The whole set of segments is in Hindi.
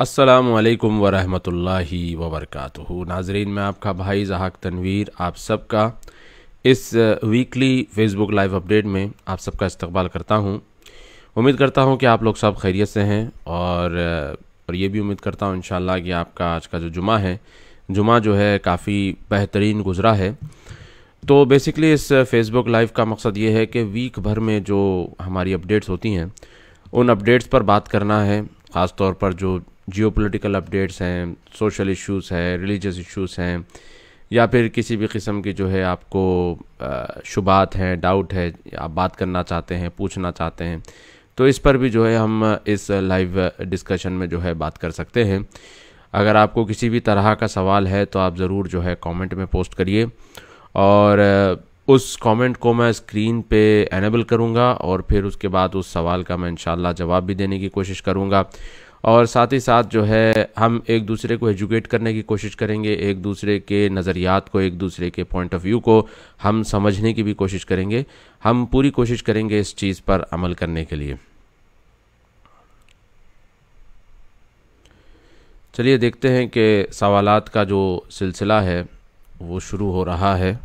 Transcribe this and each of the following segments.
असलकम वरहमतुल्लाह वबरकू नाजरीन मैं आपका भाई जहाक तनवीर आप सबका इस वीकली फ़ेसबुक लाइव अपडेट में आप सबका इस्तकबाल करता हूँ उम्मीद करता हूँ कि आप लोग सब खैरियत से हैं और और ये भी उम्मीद करता हूँ इन कि आपका आज का जो जुमा है जुमा जो है काफ़ी बेहतरीन गुज़रा है तो बेसिकली इस फ़ेसबुक लाइव का मकसद ये है कि वीक भर में जो हमारी अपडेट्स होती हैं उन अपडेट्स पर बात करना है ख़ास तौर पर जो जियो पोलिटिकल अपडेट्स हैं सोशल इश्यूज़ हैं रिलीजस इश्यूज़ हैं या फिर किसी भी किस्म की जो है आपको शुबात हैं डाउट है आप बात करना चाहते हैं पूछना चाहते हैं तो इस पर भी जो है हम इस लाइव डिस्कशन में जो है बात कर सकते हैं अगर आपको किसी भी तरह का सवाल है तो आप ज़रूर जो है कमेंट में पोस्ट करिए और उस कमेंट को मैं स्क्रीन पे एनेबल करूँगा और फिर उसके बाद उस सवाल का मैं इन जवाब भी देने की कोशिश करूँगा और साथ ही साथ जो है हम एक दूसरे को एजुकेट करने की कोशिश करेंगे एक दूसरे के नज़रियात को एक दूसरे के पॉइंट ऑफ व्यू को हम समझने की भी कोशिश करेंगे हम पूरी कोशिश करेंगे इस चीज़ पर अमल करने के लिए चलिए देखते हैं कि सवालत का जो सिलसिला है वो शुरू हो रहा है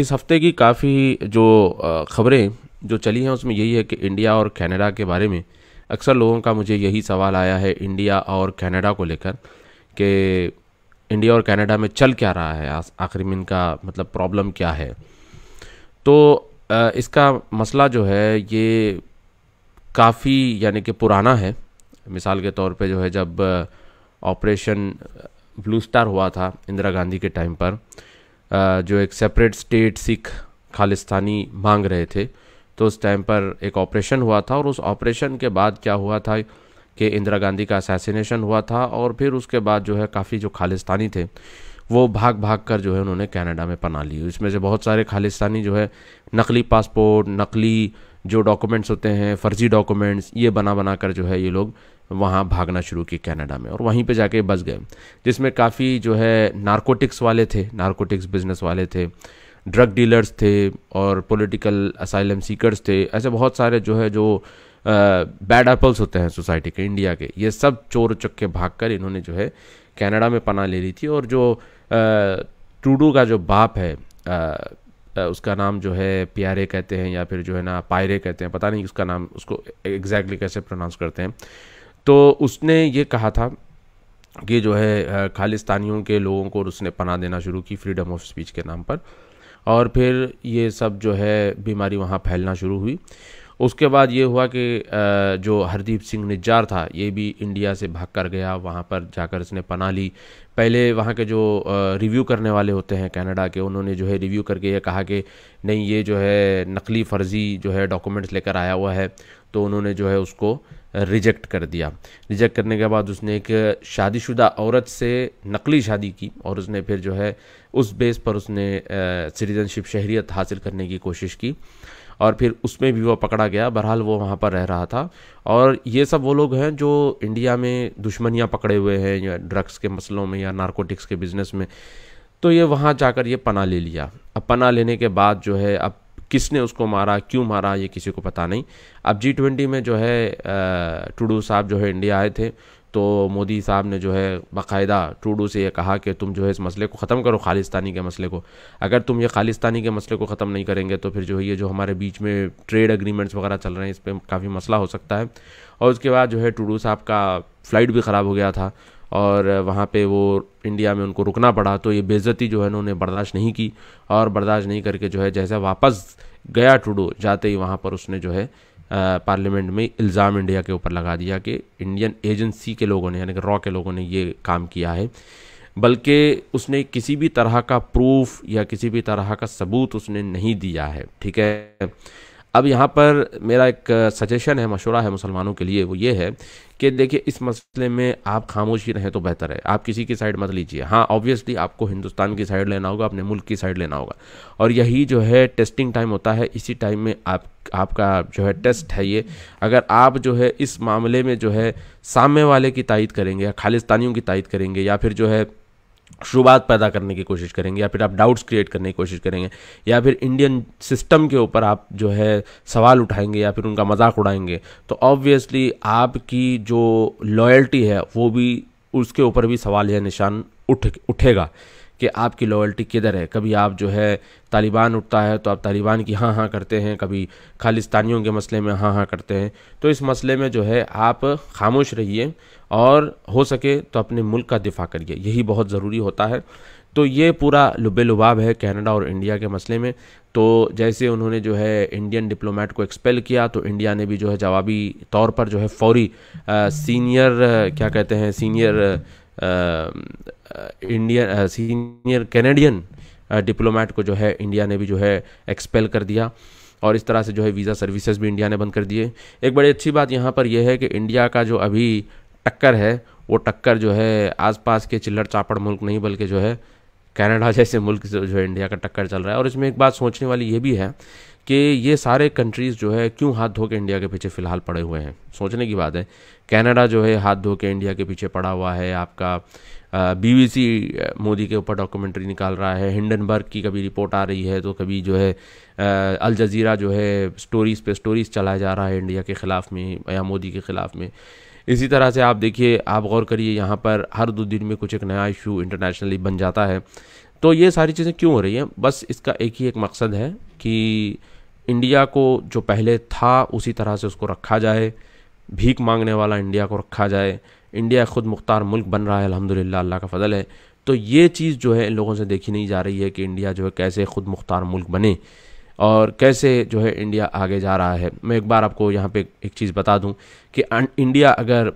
इस हफ्ते की काफ़ी जो खबरें जो चली हैं उसमें यही है कि इंडिया और कनाडा के बारे में अक्सर लोगों का मुझे यही सवाल आया है इंडिया और कनाडा को लेकर कि इंडिया और कनाडा में चल क्या रहा है आखिर में इनका मतलब प्रॉब्लम क्या है तो इसका मसला जो है ये काफ़ी यानी कि पुराना है मिसाल के तौर पे जो है जब ऑपरेशन ब्लू स्टार हुआ था इंदिरा गांधी के टाइम पर जो एक सेपरेट स्टेट सिख खालिस्तानी मांग रहे थे तो उस टाइम पर एक ऑपरेशन हुआ था और उस ऑपरेशन के बाद क्या हुआ था कि इंदिरा गांधी का असैसिनेशन हुआ था और फिर उसके बाद जो है काफ़ी जो खालिस्तानी थे वो भाग भाग कर जो है उन्होंने कनाडा में पना ली इसमें से बहुत सारे खालिस्तानी जो है नकली पासपोर्ट नकली जो डॉक्यूमेंट्स होते हैं फर्जी डॉक्यूमेंट्स ये बना बना कर जो है ये लोग वहाँ भागना शुरू की कनाडा में और वहीं पे जाके बस गए जिसमें काफ़ी जो है नारकोटिक्स वाले थे नारकोटिक्स बिजनेस वाले थे ड्रग डीलर्स थे और पॉलिटिकल असाइलम सीकर्स थे ऐसे बहुत सारे जो है जो बैड एप्पल्स होते हैं सोसाइटी के इंडिया के ये सब चोर चक्के भाग कर इन्होंने जो है कनाडा में पना ले ली थी और जो टूडू का जो बाप है आ, उसका नाम जो है प्यारे कहते हैं या फिर जो है ना पायरे कहते हैं पता नहीं उसका नाम उसको एग्जैक्टली exactly कैसे प्रोनाउंस करते हैं तो उसने ये कहा था कि जो है खालिस्तानियों के लोगों को उसने पना देना शुरू की फ्रीडम ऑफ स्पीच के नाम पर और फिर ये सब जो है बीमारी वहाँ फैलना शुरू हुई उसके बाद ये हुआ कि जो हरदीप सिंह निज्जार था ये भी इंडिया से भाग कर गया वहाँ पर जाकर इसने पना ली पहले वहाँ के जो रिव्यू करने वाले होते हैं कनाडा के उन्होंने जो है रिव्यू करके ये कहा कि नहीं ये जो है नकली फर्जी जो है डॉक्यूमेंट्स लेकर आया हुआ है तो उन्होंने जो है उसको रिजेक्ट कर दिया रिजेक्ट करने के बाद उसने एक शादीशुदा औरत से नकली शादी की और उसने फिर जो है उस बेस पर उसने सिटीजनशिप शहरीत हासिल करने की कोशिश की और फिर उसमें भी वो पकड़ा गया बहरहाल वो वहाँ पर रह रहा था और ये सब वो लोग हैं जो इंडिया में दुश्मनियाँ पकड़े हुए हैं या ड्रग्स के मसलों में या नारकोटिक्स के बिज़नेस में तो ये वहाँ जाकर ये पना ले लिया अब पना लेने के बाद जो है अब किसने उसको मारा क्यों मारा ये किसी को पता नहीं अब जी ट्वेंटी में जो है टूडू साहब जो है इंडिया आए थे तो मोदी साहब ने जो है बाकायदा टूडू से ये कहा कि तुम जो है इस मसले को ख़त्म करो खालिस्तानी के मसले को अगर तुम ये खालिस्तानी के मसले को ख़त्म नहीं करेंगे तो फिर जो है ये जो हमारे बीच में ट्रेड अग्रीमेंट्स वगैरह चल रहे हैं इस पर काफ़ी मसला हो सकता है और उसके बाद जो है टूडू साहब का फ़्लाइट भी ख़राब हो गया था और वहाँ पे वो इंडिया में उनको रुकना पड़ा तो ये बेज़ती जो है उन्होंने बर्दाश्त नहीं की और बर्दाश्त नहीं करके जो है जैसा वापस गया टूडो जाते ही वहाँ पर उसने जो है पार्लियामेंट में इल्ज़ाम इंडिया के ऊपर लगा दिया कि इंडियन एजेंसी के लोगों ने यानी कि रॉ के लोगों ने ये काम किया है बल्कि उसने किसी भी तरह का प्रूफ या किसी भी तरह का सबूत उसने नहीं दिया है ठीक है अब यहाँ पर मेरा एक सजेशन है मशवरा है मुसलमानों के लिए वो ये है कि देखिए इस मसले में आप खामोश ही रहें तो बेहतर है आप किसी की साइड मत लीजिए हाँ ऑब्वियसली आपको हिंदुस्तान की साइड लेना होगा अपने मुल्क की साइड लेना होगा और यही जो है टेस्टिंग टाइम होता है इसी टाइम में आप आपका जो है टेस्ट है ये अगर आप जो है इस मामले में जो है सामने वाले की तायद करेंगे या खालिस्तानियों की तायद करेंगे या फिर जो है शुरुआत पैदा करने की कोशिश करेंगे या फिर आप डाउट्स क्रिएट करने की कोशिश करेंगे या फिर इंडियन सिस्टम के ऊपर आप जो है सवाल उठाएंगे या फिर उनका मजाक उड़ाएंगे तो ऑब्वियसली आपकी जो लॉयल्टी है वो भी उसके ऊपर भी सवाल या निशान उठ उठेगा कि आपकी लॉयल्टी किधर है कभी आप जो है तालिबान उठता है तो आप तालिबान की हाँ हाँ करते हैं कभी खालिस्तानियों के मसले में हाँ हाँ करते हैं तो इस मसले में जो है आप खामोश रहिए और हो सके तो अपने मुल्क का दिफा करिए यही बहुत ज़रूरी होता है तो ये पूरा लुबे लुबाब है कनाडा और इंडिया के मसले में तो जैसे उन्होंने जो है इंडियन डिप्लोमेट को एक्सपेल किया तो इंडिया ने भी जो है जवाबी तौर पर जो है फौरी आ, सीनियर क्या कहते हैं senior uh, Indian senior Canadian diplomat को जो है इंडिया ने भी जो है एक्सपेल कर दिया और इस तरह से जो है वीज़ा सर्विसेज भी इंडिया ने बंद कर दिए एक बड़ी अच्छी बात यहाँ पर यह है कि इंडिया का जो अभी टक्कर है वो टक्कर जो है आसपास के चिल्लर चापड़ मुल्क नहीं बल्कि जो है कनाडा जैसे मुल्क से जो है इंडिया का टक्कर चल रहा है और इसमें एक बात सोचने वाली ये भी है कि ये सारे कंट्रीज़ जो है क्यों हाथ धो के इंडिया के पीछे फ़िलहाल पड़े हुए हैं सोचने की बात है कनाडा जो है हाथ धो के इंडिया के पीछे पड़ा हुआ है आपका बीबीसी मोदी के ऊपर डॉक्यूमेंट्री निकाल रहा है हिंडनबर्ग की कभी रिपोर्ट आ रही है तो कभी जो है अल जजीरा जो है स्टोरीज़ पे स्टोरीज़ चलाया जा रहा है इंडिया के ख़िलाफ़ में या मोदी के ख़िलाफ़ में इसी तरह से आप देखिए आप गौर करिए यहाँ पर हर दो दिन में कुछ एक नया इशू इंटरनेशनली बन जाता है तो ये सारी चीज़ें क्यों हो रही हैं बस इसका एक ही एक मकसद है कि इंडिया को जो पहले था उसी तरह से उसको रखा जाए भीख मांगने वाला इंडिया को रखा जाए इंडिया ख़ुद मुख्तार मुल्क बन रहा है अलहमद अल्लाह का फ़जल है तो ये चीज़ जो है इन लोगों से देखी नहीं जा रही है कि इंडिया जो है कैसे ख़ुद मुख्तार मुल्क बने और कैसे जो है इंडिया आगे जा रहा है मैं एक बार आपको यहाँ पे एक चीज़ बता दूँ कि अं, इंडिया अगर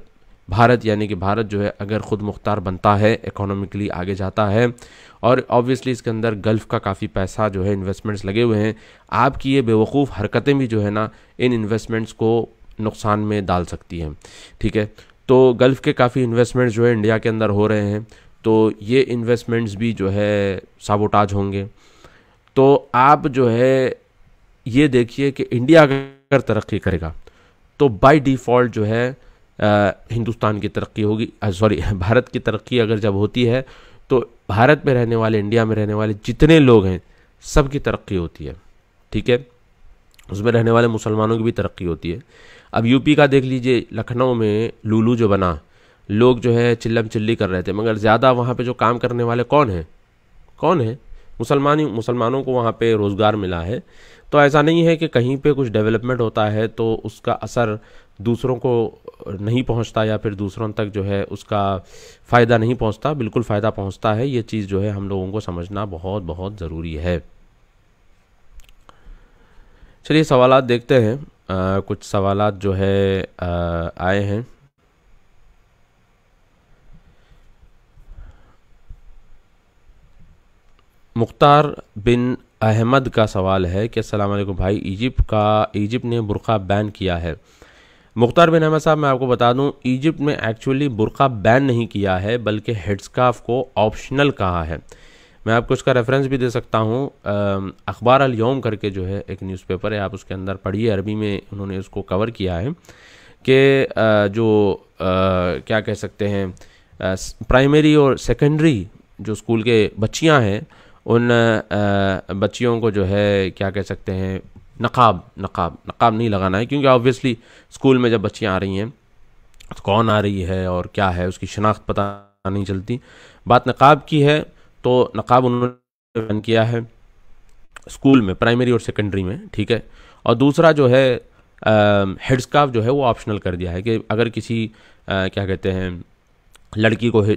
भारत यानी कि भारत जो है अगर ख़ुद मुख्तार बनता है इकोनॉमिकली आगे जाता है और ऑब्वियसली इसके अंदर गल्फ़ का काफ़ी पैसा जो है इन्वेस्टमेंट्स लगे हुए हैं आपकी ये बेवकूफ़ हरकतें भी जो है ना इन इन्वेस्टमेंट्स को नुकसान में डाल सकती हैं ठीक है तो गल्फ़ के काफ़ी इन्वेस्टमेंट्स जो है इंडिया के अंदर हो रहे हैं तो ये इन्वेस्टमेंट्स भी जो है साबोटाज होंगे तो आप जो है ये देखिए कि इंडिया अगर तरक्की करेगा तो बाय डिफ़ॉल्ट जो है आ, हिंदुस्तान की तरक्की होगी सॉरी भारत की तरक्की अगर जब होती है तो भारत में रहने वाले इंडिया में रहने वाले जितने लोग हैं सब की तरक्की होती है ठीक है उसमें रहने वाले मुसलमानों की भी तरक्की होती है अब यूपी का देख लीजिए लखनऊ में लूलू जो बना लोग जो है चिल्लम चिल्ली कर रहे थे मगर ज़्यादा वहाँ पे जो काम करने वाले कौन हैं कौन है मुसलमान ही मुसलमानों को वहाँ पे रोज़गार मिला है तो ऐसा नहीं है कि कहीं पे कुछ डेवलपमेंट होता है तो उसका असर दूसरों को नहीं पहुँचता या फिर दूसरों तक जो है उसका फ़ायदा नहीं पहुँचता बिल्कुल फ़ायदा पहुँचता है ये चीज़ जो है हम लोगों को समझना बहुत बहुत ज़रूरी है चलिए सवाल देखते हैं आ, कुछ सवाल जो है आ, आए हैं मुख्तार बिन अहमद का सवाल है कि असलम भाई इजिप्ट का इजिप्ट ने बुरका बैन किया है मुख्तार बिन अहमद साहब मैं आपको बता दूं इजिप्ट में एक्चुअली बुरका बैन नहीं किया है बल्कि हेडस्काफ को ऑप्शनल कहा है मैं आपको उसका रेफरेंस भी दे सकता हूँ अखबार योम करके जो है एक न्यूज़पेपर है आप उसके अंदर पढ़िए अरबी में उन्होंने उसको कवर किया है कि जो आ, क्या कह सकते हैं प्राइमरी और सेकेंडरी जो स्कूल के बच्चियाँ हैं उन बच्चियों को जो है क्या कह सकते हैं नकाब नकाब नकाब नहीं लगाना है क्योंकि ऑब्वियसली स्कूल में जब बच्चियाँ आ रही हैं तो कौन आ रही है और क्या है उसकी शनाख्त पता नहीं चलती बात नकाब की है तो नकाब उन्होंने बैन किया है स्कूल में प्राइमरी और सेकेंडरी में ठीक है और दूसरा जो है हेड स्काफ जो है वो ऑप्शनल कर दिया है कि अगर किसी आ, क्या कहते हैं लड़की को हे,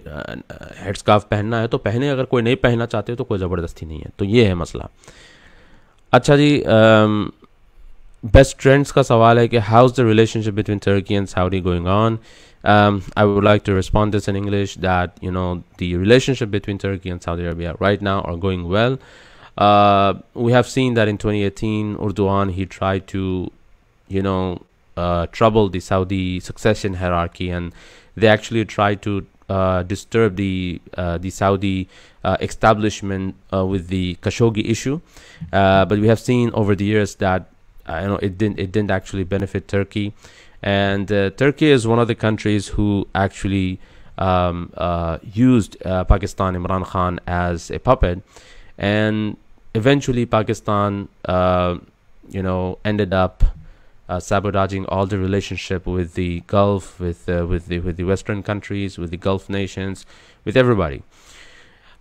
हेड स्काफ पहनना है तो पहने अगर कोई नहीं पहनना चाहते तो कोई ज़बरदस्ती नहीं है तो ये है मसला अच्छा जी आ, बेस्ट ट्रेंड्स का सवाल है कि how is the relationship between Turkey and Saudi going on Um, I would like to respond this in English that you know the relationship between Turkey and Saudi Arabia right now are going well. Uh, we have seen that in 2018, Erdogan he tried to, you know, uh, trouble the Saudi succession hierarchy, and they actually tried to uh, disturb the uh, the Saudi uh, establishment uh, with the Khashoggi issue. Uh, but we have seen over the years that uh, you know it didn't it didn't actually benefit Turkey. And uh, Turkey is one of the countries who actually um, uh, used uh, Pakistan Imran Khan as a puppet. And eventually, Pakistan, you know, ended up uh, sabotaging all the relationship with the Gulf, with uh, with the with the Western countries, with the Gulf nations, with everybody.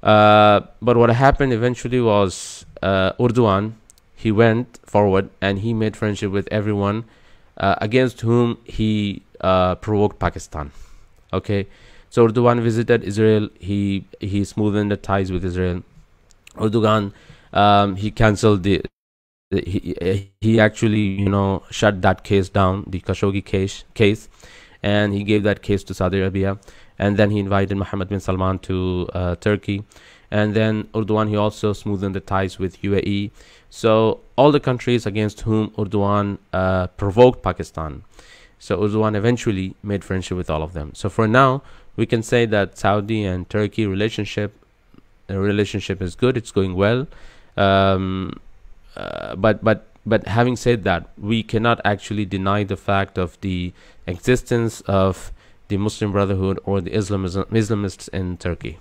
Uh, but what happened eventually was Urduan. He went forward and he made friendship with everyone uh, against whom he uh, provoked Pakistan. Okay, so Erdogan visited Israel. He he smoothed the ties with Israel. Erdogan um, he canceled the, the. He, he actually you know shut that case down the Khashoggi case case and he gave that case to Saudi Arabia and then he invited Mohammed bin Salman to uh, Turkey and then Erdogan he also smoothened the ties with UAE. So all the countries against whom Erdogan uh, provoked Pakistan. So Erdogan eventually made friendship with all of them. So for now, we can say that Saudi and Turkey relationship the uh, relationship is good. It's going well. Um, uh, but but but having said that, we cannot actually deny the fact of the existence of the Muslim Brotherhood or the Islamism, Islamists in Turkey.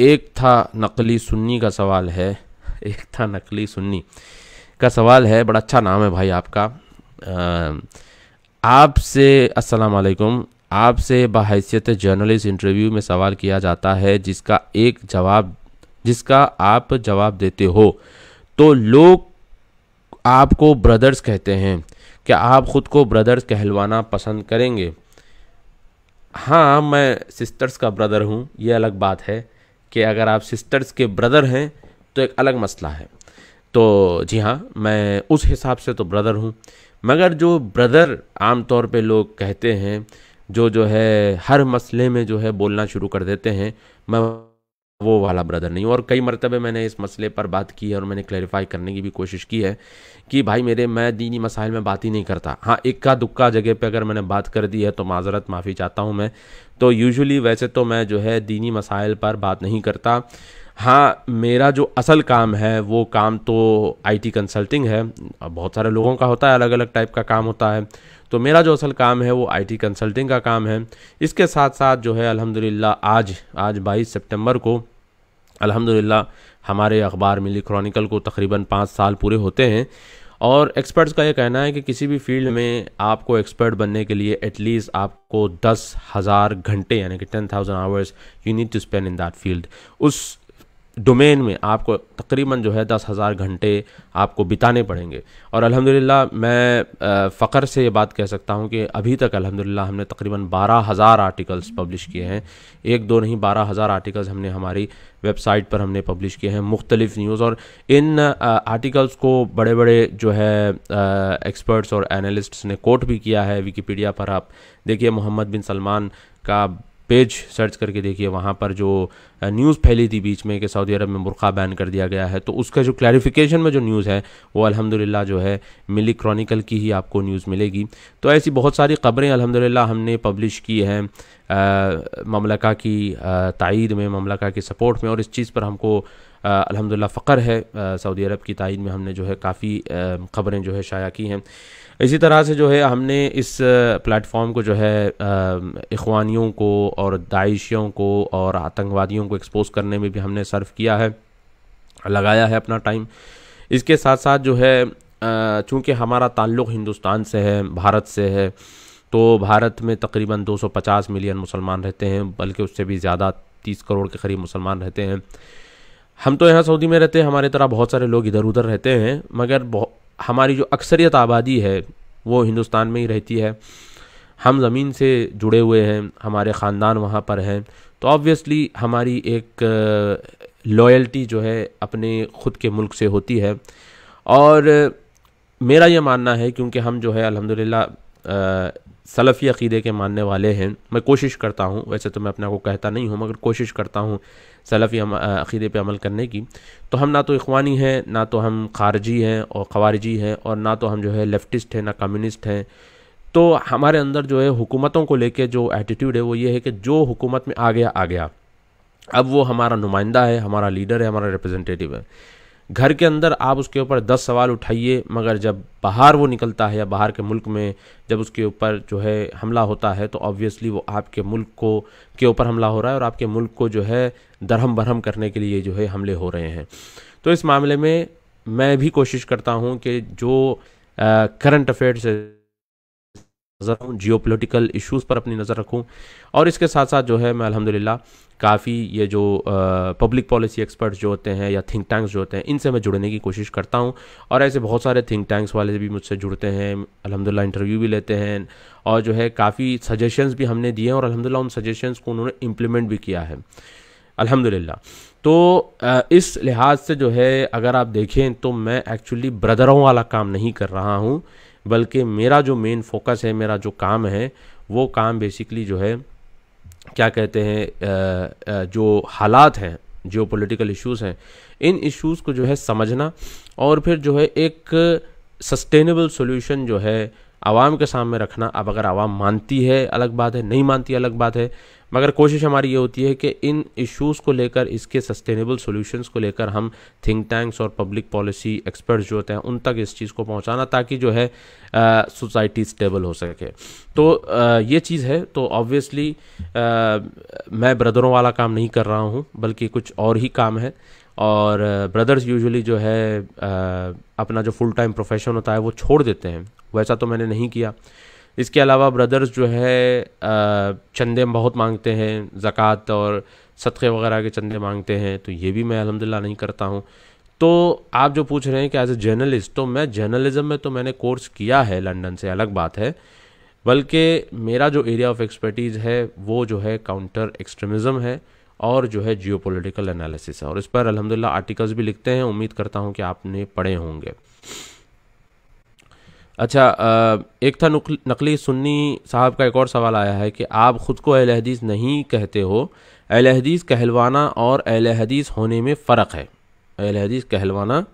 एक था नकली सुन्नी का सवाल है एक था नकली सुन्नी का सवाल है बड़ा अच्छा नाम है भाई आपका आपसे असलकुम आपसे बहसीत जर्नलिस्ट इंटरव्यू में सवाल किया जाता है जिसका एक जवाब जिसका आप जवाब देते हो तो लोग आपको ब्रदर्स कहते हैं क्या आप ख़ुद को ब्रदर्स कहलवाना पसंद करेंगे हाँ मैं सिस्टर्स का ब्रदर हूँ ये अलग बात है कि अगर आप सिस्टर्स के ब्रदर हैं तो एक अलग मसला है तो जी हाँ मैं उस हिसाब से तो ब्रदर हूँ मगर जो ब्रदर आम तौर पे लोग कहते हैं जो जो है हर मसले में जो है बोलना शुरू कर देते हैं मैं वो वाला ब्रदर नहीं और कई मरतबे मैंने इस मसले पर बात की है और मैंने क्लैरिफाई करने की भी कोशिश की है कि भाई मेरे मैं दीनी मसाइल में बात ही नहीं करता हाँ इक्का दुक्का जगह पे अगर मैंने बात कर दी है तो माजरत माफ़ी चाहता हूँ मैं तो यूजुअली वैसे तो मैं जो है दीनी मसाइल पर बात नहीं करता हाँ मेरा जो असल काम है वो काम तो आई कंसल्टिंग है बहुत सारे लोगों का होता है अलग अलग टाइप का काम होता है तो मेरा जो असल काम है वो आईटी कंसल्टिंग का काम है इसके साथ साथ जो है अल्हम्दुलिल्लाह आज आज 22 सितंबर को अल्हम्दुलिल्लाह हमारे अखबार मिली क्रॉनिकल को तकरीबन पाँच साल पूरे होते हैं और एक्सपर्ट्स का ये कहना है कि किसी भी फील्ड में आपको एक्सपर्ट बनने के लिए एटलीस्ट आपको दस हज़ार घंटे यानी कि ten thousand hours you need to spend in that field उस डोमेन में आपको तकरीबन जो है दस हज़ार घंटे आपको बिताने पड़ेंगे और अल्हम्दुलिल्लाह मैं फ़ख्र से ये बात कह सकता हूँ कि अभी तक अल्हम्दुलिल्लाह हमने तकरीबन बारह हज़ार आर्टिकल्स पब्लिश किए हैं एक दो नहीं बारह हज़ार आर्टिकल्स हमने हमारी वेबसाइट पर हमने पब्लिश किए हैं मुख्तलिफ़ न्यूज़ और इन आर्टिकल्स को बड़े बड़े जो है एक्सपर्ट्स और एनालिस्ट्स ने कोट भी किया है विकीपीडिया पर आप देखिए मोहम्मद बिन सलमान का पेज सर्च करके देखिए वहाँ पर जो न्यूज़ फैली थी बीच में कि सऊदी अरब में बुरखा बैन कर दिया गया है तो उसका जो क्लैरिफिकेशन में जो न्यूज़ है वो अलहमदिल्ला जो है मिली क्रॉनिकल की ही आपको न्यूज़ मिलेगी तो ऐसी बहुत सारी खबरें अलहमदिल्ला हमने पब्लिश की हैं ममलका की तइद में ममलका की सपोर्ट में और इस चीज़ पर हमको अल्हम्दुलिल्लाह फ़क्र है सऊदी अरब की तयन में हमने जो है काफ़ी ख़बरें जो है शाया की हैं इसी तरह से जो है हमने इस प्लेटफॉर्म को जो है इखवानियों को और दाइशियों को और आतंकवादियों को एक्सपोज करने में भी हमने सर्व किया है लगाया है अपना टाइम इसके साथ साथ जो है चूँकि हमारा ताल्लुक़ हिंदुस्तान से है भारत से है तो भारत में तकरीबन 250 मिलियन मुसलमान रहते हैं बल्कि उससे भी ज़्यादा 30 करोड़ के करीब मुसलमान रहते हैं हम तो यहाँ सऊदी में रहते हैं हमारे तरह बहुत सारे लोग इधर उधर रहते हैं मगर हमारी जो अक्सरियत आबादी है वो हिंदुस्तान में ही रहती है हम ज़मीन से जुड़े हुए हैं हमारे ख़ानदान वहाँ पर हैं तो ऑब्वियसली हमारी एक लॉयल्टी जो है अपने ख़ुद के मुल्क से होती है और मेरा यह मानना है क्योंकि हम जो है अल्हम्दुलिल्लाह सलफ़ी अकीदे के मानने वाले हैं मैं कोशिश करता हूँ वैसे तो मैं अपने को कहता नहीं हूँ मगर कोशिश करता हूँ सलफ़ी हम अक़ीदे पे अमल करने की तो हम ना तो इखवानी हैं ना तो हम खारजी हैं और खवारजी हैं और ना तो हम जो है लेफ्टिस्ट हैं ना कम्युनिस्ट हैं तो हमारे अंदर जो है हुकूमतों को लेके जो एटीट्यूड है वो ये है कि जो हुकूमत में आ गया आ गया अब वो हमारा नुमाइंदा है हमारा लीडर है हमारा रिप्रेजेंटेटिव है घर के अंदर आप उसके ऊपर दस सवाल उठाइए मगर जब बाहर वो निकलता है या बाहर के मुल्क में जब उसके ऊपर जो है हमला होता है तो ऑब्वियसली वो आपके मुल्क को के ऊपर हमला हो रहा है और आपके मुल्क को जो है दरहम बरहम करने के लिए जो है हमले हो रहे हैं तो इस मामले में मैं भी कोशिश करता हूँ कि जो करंट अफेयर्स नज़र हूँ जियो पोलिटिकल इशूज़ पर अपनी नज़र रखूँ और इसके साथ साथ जो है मैं अलहमदिल्ला काफ़ी ये जो पब्लिक पॉलिसी एक्सपर्ट्स जो होते हैं या थिंक टैंक्स जो होते हैं इनसे मैं जुड़ने की कोशिश करता हूँ और ऐसे बहुत सारे थिंक टैंक्स वाले भी मुझसे जुड़ते हैं अलहमदिल्ला इंटरव्यू भी लेते हैं और जो है काफ़ी सजेशंस भी हमने दिए हैं और अलहमदिल्ला उन सजेशंस को उन्होंने इम्प्लीमेंट भी किया है अलहमदिल्ला तो इस लिहाज से जो है अगर आप देखें तो मैं एक्चुअली ब्रदरों वाला काम नहीं कर रहा हूँ बल्कि मेरा जो मेन फोकस है मेरा जो काम है वो काम बेसिकली जो है क्या कहते हैं जो हालात हैं जो पोलिटिकल इशूज़ हैं इन इश्यूज़ को जो है समझना और फिर जो है एक सस्टेनेबल सोल्यूशन जो है आवाम के सामने रखना अब अगर आवाम मानती है अलग बात है नहीं मानती अलग बात है मगर कोशिश हमारी ये होती है कि इन इश्यूज़ को लेकर इसके सस्टेनेबल सॉल्यूशंस को लेकर हम थिंक टैंक्स और पब्लिक पॉलिसी एक्सपर्ट्स जो होते हैं उन तक इस चीज़ को पहुंचाना ताकि जो है सोसाइटी स्टेबल हो सके तो आ, ये चीज़ है तो ऑब्वियसली मैं ब्रदरों वाला काम नहीं कर रहा हूँ बल्कि कुछ और ही काम है और ब्रदर्स यूजुअली जो है आ, अपना जो फुल टाइम प्रोफेशन होता है वो छोड़ देते हैं वैसा तो मैंने नहीं किया इसके अलावा ब्रदर्स जो है चंदे बहुत मांगते हैं ज़क़़त और सदक़े वगैरह के चंदे मांगते हैं तो ये भी मैं अलहमदिल्ला नहीं करता हूँ तो आप जो पूछ रहे हैं कि एज ए जर्नलिस्ट तो मैं जर्नलिज़म में तो मैंने कोर्स किया है लंदन से अलग बात है बल्कि मेरा जो एरिया ऑफ एक्सपर्टीज़ है वो जो है काउंटर एक्सट्रीमिज़म है और जो है जियो पोलिटिकल एनालिसिस है और इस पर अलहमदिल्ला आर्टिकल्स भी लिखते हैं उम्मीद करता हूँ कि आपने पढ़े होंगे अच्छा एक था नकली सुन्नी साहब का एक और सवाल आया है कि आप ख़ुद को अहल हदीस नहीं कहते हो अहल हदीस कहलवाना और अहल हदीस होने में फ़र्क है अहल हदीस कहलवाना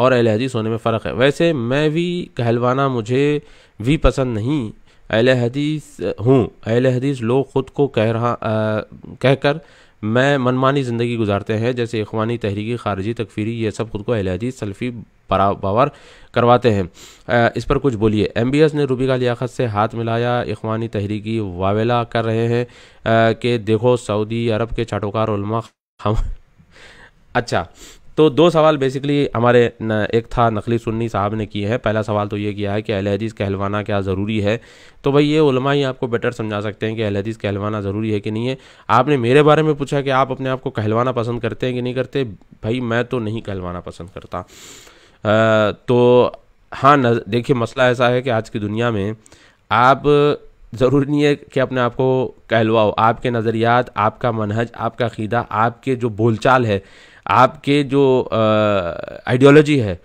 और अहल हदीस होने में फ़र्क है वैसे मैं भी कहलवाना मुझे भी पसंद नहीं अहल हदीस हूँ अहल हदीस लोग ख़ुद को कह रहा कहकर मैं मनमानी ज़िंदगी गुजारते हैं जैसे इखवानी तहरीकी खारजी तकफीरी ये सब खुद को अहलहदीस सल्फ़ी बराबर करवाते हैं इस पर कुछ बोलिए एम बी एस ने रूबी का लियाकत से हाथ मिलाया इखवानी तहरीकी वावेला कर रहे हैं कि देखो सऊदी अरब के चाटोकार हम अच्छा तो दो सवाल बेसिकली हमारे एक था नकली सुन्नी साहब ने किए हैं पहला सवाल तो ये किया है कि अहल हदीस कहलवाना क्या ज़रूरी है तो भाई ये उलमा ही आपको बेटर समझा सकते हैं कि अहल हदीस कहलवाना ज़रूरी है कि नहीं है आपने मेरे बारे में पूछा कि आप अपने आप को कहलवाना पसंद करते हैं कि नहीं करते भाई मैं तो नहीं कहलवाना पसंद करता आ, तो हाँ देखिए मसला ऐसा है कि आज की दुनिया में आप ज़रूरी नहीं है कि अपने आप को कहलवाओ आपके नज़रियात आपका मनहज आपका ख़ीदा आपके जो बोलचाल है आपके जो आइडियोलॉजी है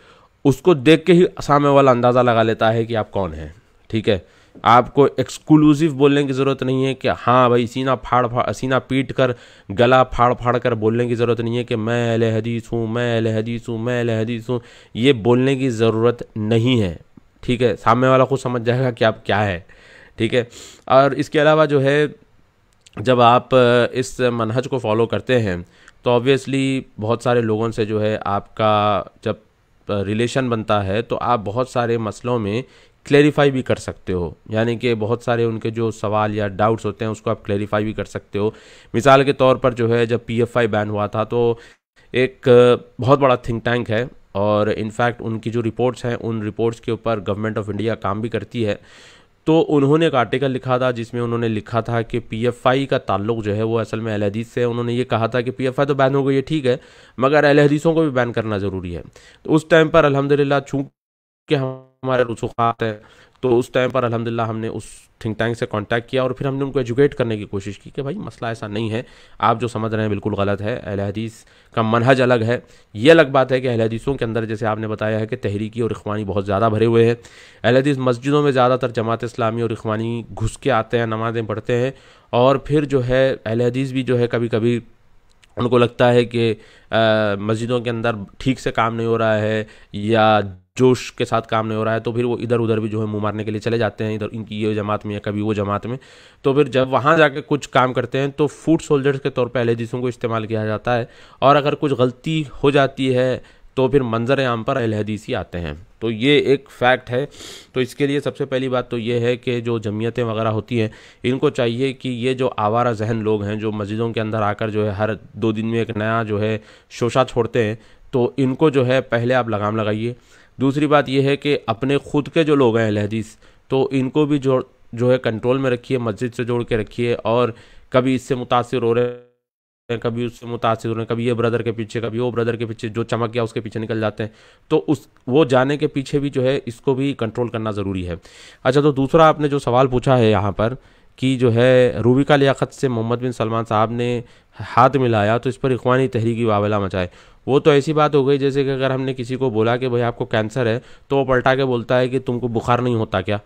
उसको देख के ही सामने वाला अंदाज़ा लगा लेता है कि आप कौन हैं ठीक है आपको एक्सक्लूसिव बोलने की ज़रूरत नहीं है कि हाँ भाई सीना फाड़ फाड़ सीना पीट कर गला फाड़ फाड़ कर बोलने की ज़रूरत नहीं है कि मैं अल हदीस हूँ मैं अल हदीस हूँ मैं अल हदीस हूँ ये बोलने की ज़रूरत नहीं है ठीक है सामने वाला खुद समझ जाएगा कि आप क्या है ठीक है और इसके अलावा जो है जब आप इस मनहज को फॉलो करते हैं तो ऑब्वियसली बहुत सारे लोगों से जो है आपका जब रिलेशन बनता है तो आप बहुत सारे मसलों में क्लेरिफाई भी कर सकते हो यानी कि बहुत सारे उनके जो सवाल या डाउट्स होते हैं उसको आप क्लेरिफाई भी कर सकते हो मिसाल के तौर पर जो है जब पी बैन हुआ था तो एक बहुत बड़ा थिंक टैंक है और इनफैक्ट उनकी जो रिपोर्ट्स हैं उन रिपोर्ट्स के ऊपर गवर्नमेंट ऑफ इंडिया काम भी करती है तो उन्होंने एक आर्टिकल लिखा था जिसमें उन्होंने लिखा था कि पीएफआई का ताल्लुक जो है वो असल में अल हदीस से है उन्होंने ये कहा था कि पीएफआई तो बैन हो गई है ठीक है मगर अल हदीसों को भी बैन करना ज़रूरी है तो उस टाइम पर अलहमदिल्ला चूँकि हमारे रसूखात हैं तो उस टाइम पर अलहमदिल्ला हमने उस थिंक टैंक से कांटेक्ट किया और फिर हमने उनको एजुकेट करने की कोशिश की कि भाई मसला ऐसा नहीं है आप जो समझ रहे हैं बिल्कुल गलत है अहल हदीस का मनहज अलग है ये अलग बात है कि अहल हदीसों के अंदर जैसे आपने बताया है कि तहरीकी और इखवानी बहुत ज़्यादा भरे हुए हैं अहल हदीस मस्जिदों में ज़्यादातर जमात इस्लामी और इखवानी घुस के आते हैं नमाज़ें पढ़ते हैं और फिर जो है अहल हदीस भी जो है कभी कभी उनको लगता है कि मस्जिदों के अंदर ठीक से काम नहीं हो रहा है या जोश के साथ काम नहीं हो रहा है तो फिर वो इधर उधर भी जो है मुँह मारने के लिए चले जाते हैं इधर इनकी ये जमात में या कभी वो जमात में तो फिर जब वहाँ जाके कुछ काम करते हैं तो फूड सोल्जर्स के तौर पर हदीसों को इस्तेमाल किया जाता है और अगर कुछ गलती हो जाती है तो फिर मंजर आम पर अलहदीसी आते हैं तो ये एक फैक्ट है तो इसके लिए सबसे पहली बात तो ये है कि जो जमीयतें वगैरह होती हैं इनको चाहिए कि ये जो आवारा जहन लोग हैं जो मस्जिदों के अंदर आकर जो है हर दो दिन में एक नया जो है शोशा छोड़ते हैं तो इनको जो है पहले आप लगाम लगाइए दूसरी बात यह है कि अपने खुद के जो लोग हैं लहदीस तो इनको भी जो जो है कंट्रोल में रखिए मस्जिद से जोड़ के रखिए और कभी इससे मुतासर हो रहे हैं कभी उससे मुतासर हो रहे हैं कभी ये ब्रदर के पीछे कभी वो ब्रदर के पीछे जो चमक गया उसके पीछे निकल जाते हैं तो उस वो जाने के पीछे भी जो है इसको भी कंट्रोल करना ज़रूरी है अच्छा तो दूसरा आपने जो सवाल पूछा है यहाँ पर कि जो है रूबिका लियाकत से मोहम्मद बिन सलमान साहब ने हाथ मिलाया तो इस पर इकवानी तहरीकी वावेला मचाए वो तो ऐसी बात हो गई जैसे कि अगर हमने किसी को बोला कि भाई आपको कैंसर है तो वो पलटा के बोलता है कि तुमको बुखार नहीं होता क्या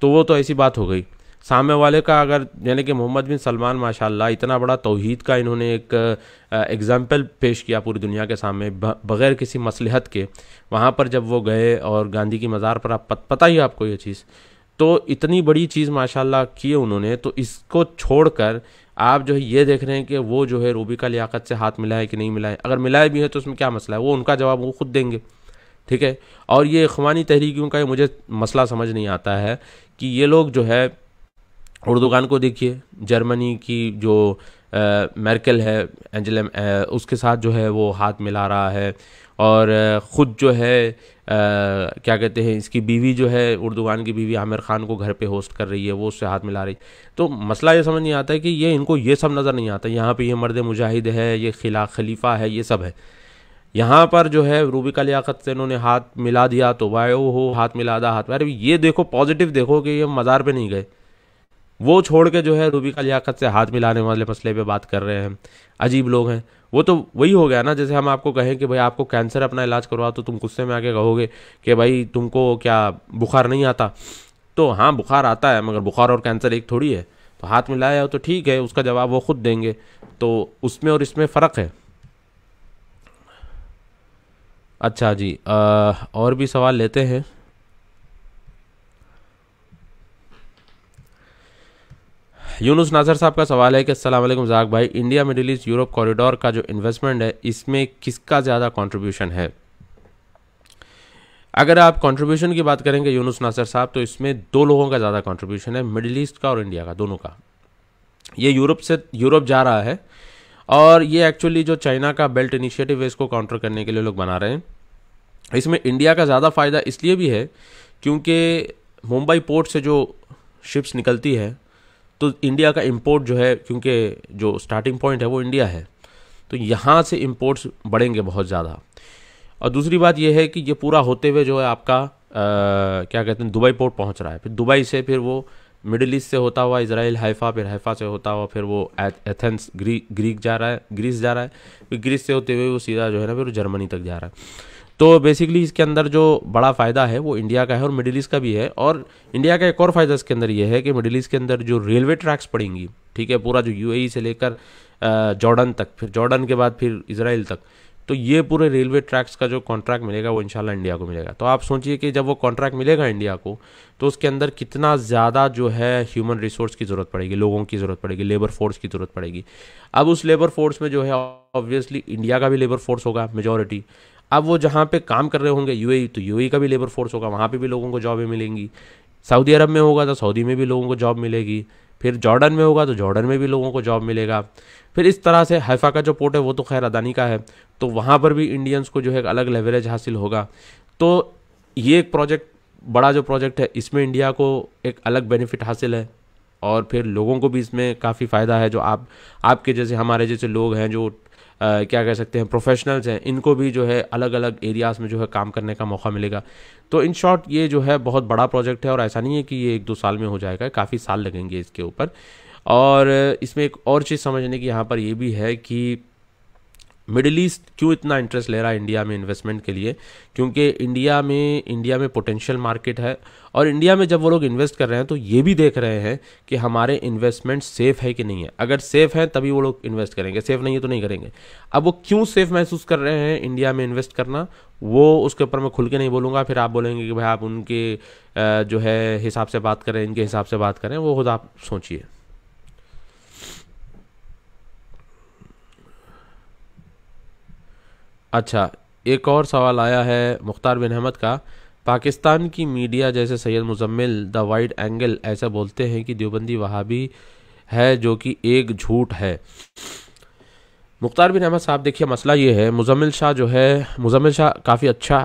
तो वो तो ऐसी बात हो गई सामने वाले का अगर यानी कि मोहम्मद बिन सलमान माशाल्लाह इतना बड़ा तोहहीद का इन्होंने एक एग्ज़ाम्पल पेश किया पूरी दुनिया के सामने बग़ैर किसी मसलहत के वहाँ पर जब वो गए और गांधी की मज़ार पर आप पत, पता ही आपको ये चीज़ तो इतनी बड़ी चीज़ माशाल्लाह किए उन्होंने तो इसको छोड़कर आप जो है ये देख रहे हैं कि वो जो है रूबी का लियाकत से हाथ मिलाए कि नहीं मिलाए अगर मिलाए भी हैं तो उसमें क्या मसला है वो उनका जवाब वो खुद देंगे ठीक है और ये अखवानी तहरीकियों का मुझे मसला समझ नहीं आता है कि ये लोग जो है उर्दुगान को देखिए जर्मनी की जो आ, है एंजल उसके साथ जो है वो हाथ मिला रहा है और ख़ुद जो है आ, क्या कहते हैं इसकी बीवी जो है उर्दुगान की बीवी आमिर ख़ान को घर पे होस्ट कर रही है वो उससे हाथ मिला रही तो मसला ये समझ नहीं आता है कि ये इनको ये सब नज़र नहीं आता यहाँ पे ये मर्द मुजाहिद है ये खिला खलीफा है ये सब है यहाँ पर जो है रूबिका लियाकत से इन्होंने हाथ मिला दिया तो वायो हो हाथ मिला दा हाथ अरे ये देखो पॉजिटिव देखो कि ये मज़ार पर नहीं गए वो छोड़ के जो है का लियाकत से हाथ मिलाने वाले मसले पे बात कर रहे हैं अजीब लोग हैं वो तो वही हो गया ना जैसे हम आपको कहें कि भाई आपको कैंसर अपना इलाज करवाओ तो तुम गुस्से में आके कहोगे कि भाई तुमको क्या बुखार नहीं आता तो हाँ बुखार आता है मगर बुखार और कैंसर एक थोड़ी है तो हाथ मिलाया हो तो ठीक है उसका जवाब वो खुद देंगे तो उसमें और इसमें फ़र्क है अच्छा जी आ, और भी सवाल लेते हैं यूनुस नाजर साहब का सवाल है कि असल जाक भाई India Middle East Europe corridor का जो इन्वेस्टमेंट है इसमें किसका ज़्यादा कॉन्ट्रीब्यूशन है अगर आप कॉन्ट्रीब्यूशन की बात करेंगे यूनुस नासर साहब तो इसमें दो लोगों का ज़्यादा कॉन्ट्रीब्यूशन है मिडिल ईस्ट का और इंडिया का दोनों का ये यूरोप से यूरोप जा रहा है और ये एक्चुअली जो चाइना का बेल्ट इनिशिएटिव है इसको काउंटर करने के लिए लोग बना रहे हैं इसमें इंडिया का ज़्यादा फ़ायदा इसलिए भी है क्योंकि मुंबई पोर्ट से जो शिप्स निकलती है तो इंडिया का इम्पोर्ट जो है क्योंकि जो स्टार्टिंग पॉइंट है वो इंडिया है तो यहाँ से इम्पोर्ट्स बढ़ेंगे बहुत ज़्यादा और दूसरी बात यह है कि ये पूरा होते हुए जो है आपका आ, क्या कहते हैं दुबई पोर्ट पहुँच रहा है फिर दुबई से फिर वो मिडिल ईस्ट से होता हुआ इसराइल हाइफा फिर हाइफा से होता हुआ फिर वो एथेंस ग्री, ग्रीक जा रहा है ग्रीस जा रहा है फिर ग्रीस से होते हुए वो सीधा जो है ना फिर जर्मनी तक जा रहा है तो बेसिकली इसके अंदर जो बड़ा फ़ायदा है वो इंडिया का है और मिडिल ईस्ट का भी है और इंडिया का एक और फ़ायदा इसके अंदर ये है कि मिडिल ईस्ट के अंदर जो रेलवे ट्रैक्स पड़ेंगी ठीक है पूरा जो यू e से लेकर जॉर्डन तक फिर जॉर्डन के बाद फिर इसराइल तक तो ये पूरे रेलवे ट्रैक्स का जो कॉन्ट्रैक्ट मिलेगा वो इनशाला इंडिया को मिलेगा तो आप सोचिए कि जब वो कॉन्ट्रैक्ट मिलेगा इंडिया को तो उसके अंदर कितना ज़्यादा जो है ह्यूमन रिसोर्स की ज़रूरत पड़ेगी लोगों की ज़रूरत पड़ेगी लेबर फोर्स की ज़रूरत पड़ेगी अब उस लेबर फोर्स में जो है ऑब्वियसली इंडिया का भी लेबर फोर्स होगा मेजोरिटी अब वो जहाँ पे काम कर रहे होंगे यू e, तो यू e का भी लेबर फोर्स होगा वहाँ पे भी लोगों को जॉबें मिलेंगी सऊदी अरब में होगा तो सऊदी में भी लोगों को जॉब मिलेगी फिर जॉर्डन में होगा तो जॉर्डन में भी लोगों को जॉब मिलेगा फिर इस तरह से हैफ़ा का जो पोर्ट है वो तो खैर अदानी का है तो वहाँ पर भी इंडियंस को जो है अलग लेवरेज हासिल होगा तो ये एक प्रोजेक्ट बड़ा जो प्रोजेक्ट है इसमें इंडिया को एक अलग बेनिफिट हासिल है और फिर लोगों को भी इसमें काफ़ी फ़ायदा है जो आप आपके जैसे हमारे जैसे लोग हैं जो क्या कह सकते हैं प्रोफेशनल्स हैं इनको भी जो है अलग अलग एरियाज़ में जो है काम करने का मौका मिलेगा तो इन शॉर्ट ये जो है बहुत बड़ा प्रोजेक्ट है और ऐसा नहीं है कि ये एक दो साल में हो जाएगा काफ़ी साल लगेंगे इसके ऊपर और इसमें एक और चीज़ समझने की यहाँ पर ये भी है कि मिडिल ईस्ट क्यों इतना इंटरेस्ट ले रहा है इंडिया में इन्वेस्टमेंट के लिए क्योंकि इंडिया में इंडिया में पोटेंशियल मार्केट है और इंडिया में जब वो लोग इन्वेस्ट कर रहे हैं तो ये भी देख रहे हैं कि हमारे इन्वेस्टमेंट सेफ़ है कि नहीं है अगर सेफ़ है तभी वो लोग इन्वेस्ट करेंगे सेफ़ नहीं है तो नहीं करेंगे अब वो क्यों सेफ़ महसूस कर रहे हैं इंडिया में इन्वेस्ट करना वो उसके ऊपर मैं खुल के नहीं बोलूँगा फिर आप बोलेंगे कि भाई आप उनके जो है हिसाब से बात करें इनके हिसाब से बात करें वो खुद आप सोचिए अच्छा एक और सवाल आया है मुख्तार बिन अहमद का पाकिस्तान की मीडिया जैसे Syed Muzammil the wide angle ऐसा बोलते हैं कि देवबंदी वहाबी है जो कि एक झूठ है मुख्तार बिन अहमद साहब देखिए मसला ये है मुजम्मिल शाह जो है मुजम्मिल शाह काफ़ी अच्छा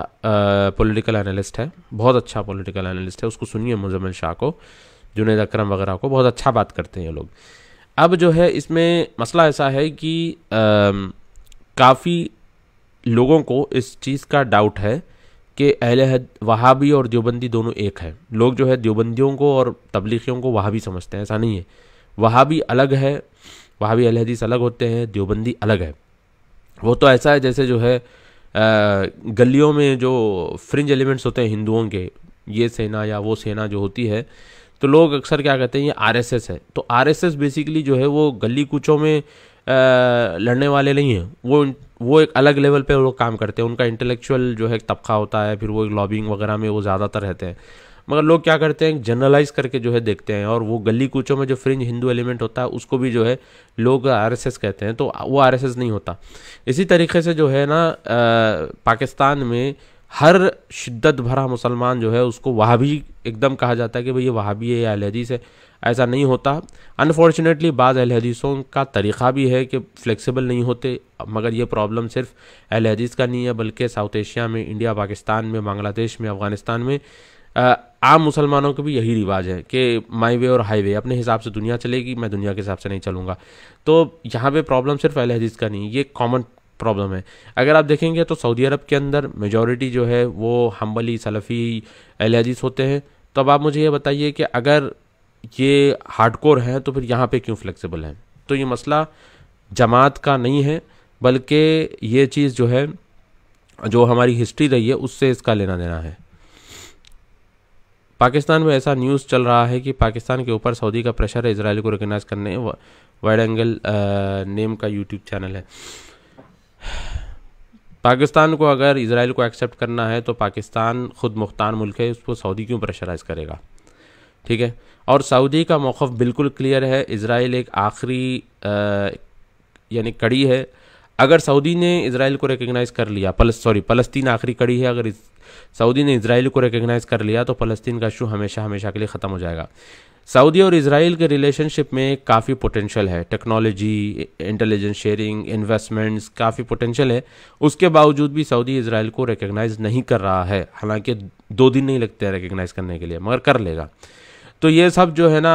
पॉलिटिकल एनालिस्ट है बहुत अच्छा पॉलिटिकल एनालिस्ट है उसको सुनिए मुजम्मिल शाह को जुनेद अकरम वगैरह को बहुत अच्छा बात करते हैं ये लोग अब जो है इसमें मसला ऐसा है कि काफ़ी लोगों को इस चीज़ का डाउट है कि अहल वहाबी और देवबंदी दोनों एक है लोग जो है देवबंदियों को और तबलीगियों को वहाबी समझते हैं ऐसा नहीं है वहाबी अलग है वहाबी अहल हदीस अलग होते हैं देवबंदी अलग है वो तो ऐसा है जैसे जो है गलियों में जो फ्रिंज एलिमेंट्स होते हैं हिंदुओं के ये सेना या वो सेना जो होती है तो लोग अक्सर क्या कहते हैं ये आरएसएस है तो आरएसएस बेसिकली जो है वो गली कूचों में लड़ने वाले नहीं हैं वो वो एक अलग लेवल पे वो काम करते हैं उनका इंटेलेक्चुअल जो है तबका होता है फिर वो लॉबिंग वगैरह में वो ज़्यादातर रहते हैं मगर लोग क्या करते हैं जनरलाइज करके जो है देखते हैं और वो गली कूचों में जो फ्रिंज हिंदू एलिमेंट होता है उसको भी जो है लोग आर कहते हैं तो वो आर नहीं होता इसी तरीके से जो है ना पाकिस्तान में हर शिद्दत भरा मुसलमान जो है उसको वहाबी एकदम कहा जाता है कि भाई ये वहाबी है या अलहदीस है ऐसा नहीं होता अनफॉर्चुनेटली बाज़ अहल हदीसों का तरीक़ा भी है कि फ्लेक्सिबल नहीं होते मगर ये प्रॉब्लम सिर्फ अहल हदीस का नहीं है बल्कि साउथ एशिया में इंडिया पाकिस्तान में बांग्लादेश में अफ़गानिस्तान में आम मुसलमानों का भी यही रिवाज है कि माई वे और हाई वे अपने हिसाब से दुनिया चलेगी मैं दुनिया के हिसाब से नहीं चलूँगा तो यहाँ पर प्रॉब्लम सिर्फ अहल हदीस का नहीं ये कॉमन प्रॉब्लम है अगर आप देखेंगे तो सऊदी अरब के अंदर मेजॉरिटी जो है वो हम्बली सलफ़ी अहल हदीस होते हैं तो अब आप मुझे ये बताइए कि अगर ये हार्डकोर है तो फिर यहाँ पे क्यों फ्लेक्सिबल है तो ये मसला जमात का नहीं है बल्कि ये चीज़ जो है जो हमारी हिस्ट्री रही है उससे इसका लेना देना है पाकिस्तान में ऐसा न्यूज़ चल रहा है कि पाकिस्तान के ऊपर सऊदी का प्रेशर है इसराइल को रिकगनाइज करने वाइड एंगल नेम का यूट्यूब चैनल है पाकिस्तान को अगर इसराइल को एक्सेप्ट करना है तो पाकिस्तान खुद मुख्तार मुल्क है उसको सऊदी क्यों प्रेशराइज़ करेगा ठीक है और सऊदी का मौक़ बिल्कुल क्लियर है इसराइल एक आखिरी यानी कड़ी है अगर सऊदी ने इसराइल को रिकगनाइज़ कर लिया पलस सॉरी फ़लस्तीन आखिरी कड़ी है अगर सऊदी ने इसराइल को रिकग्नाइज़ कर लिया तो फ़लस्तीन का शो हमेशा हमेशा के लिए ख़त्म हो जाएगा सऊदी और इसराइल के रिलेशनशिप में काफ़ी पोटेंशियल है टेक्नोलॉजी इंटेलिजेंस शेयरिंग इन्वेस्टमेंट्स काफ़ी पोटेंशियल है उसके बावजूद भी सऊदी इसराइल को रिकगनाइज़ नहीं कर रहा है हालांकि दो दिन नहीं लगते हैं रिकगनाइज़ करने के लिए मगर कर लेगा तो ये सब जो है ना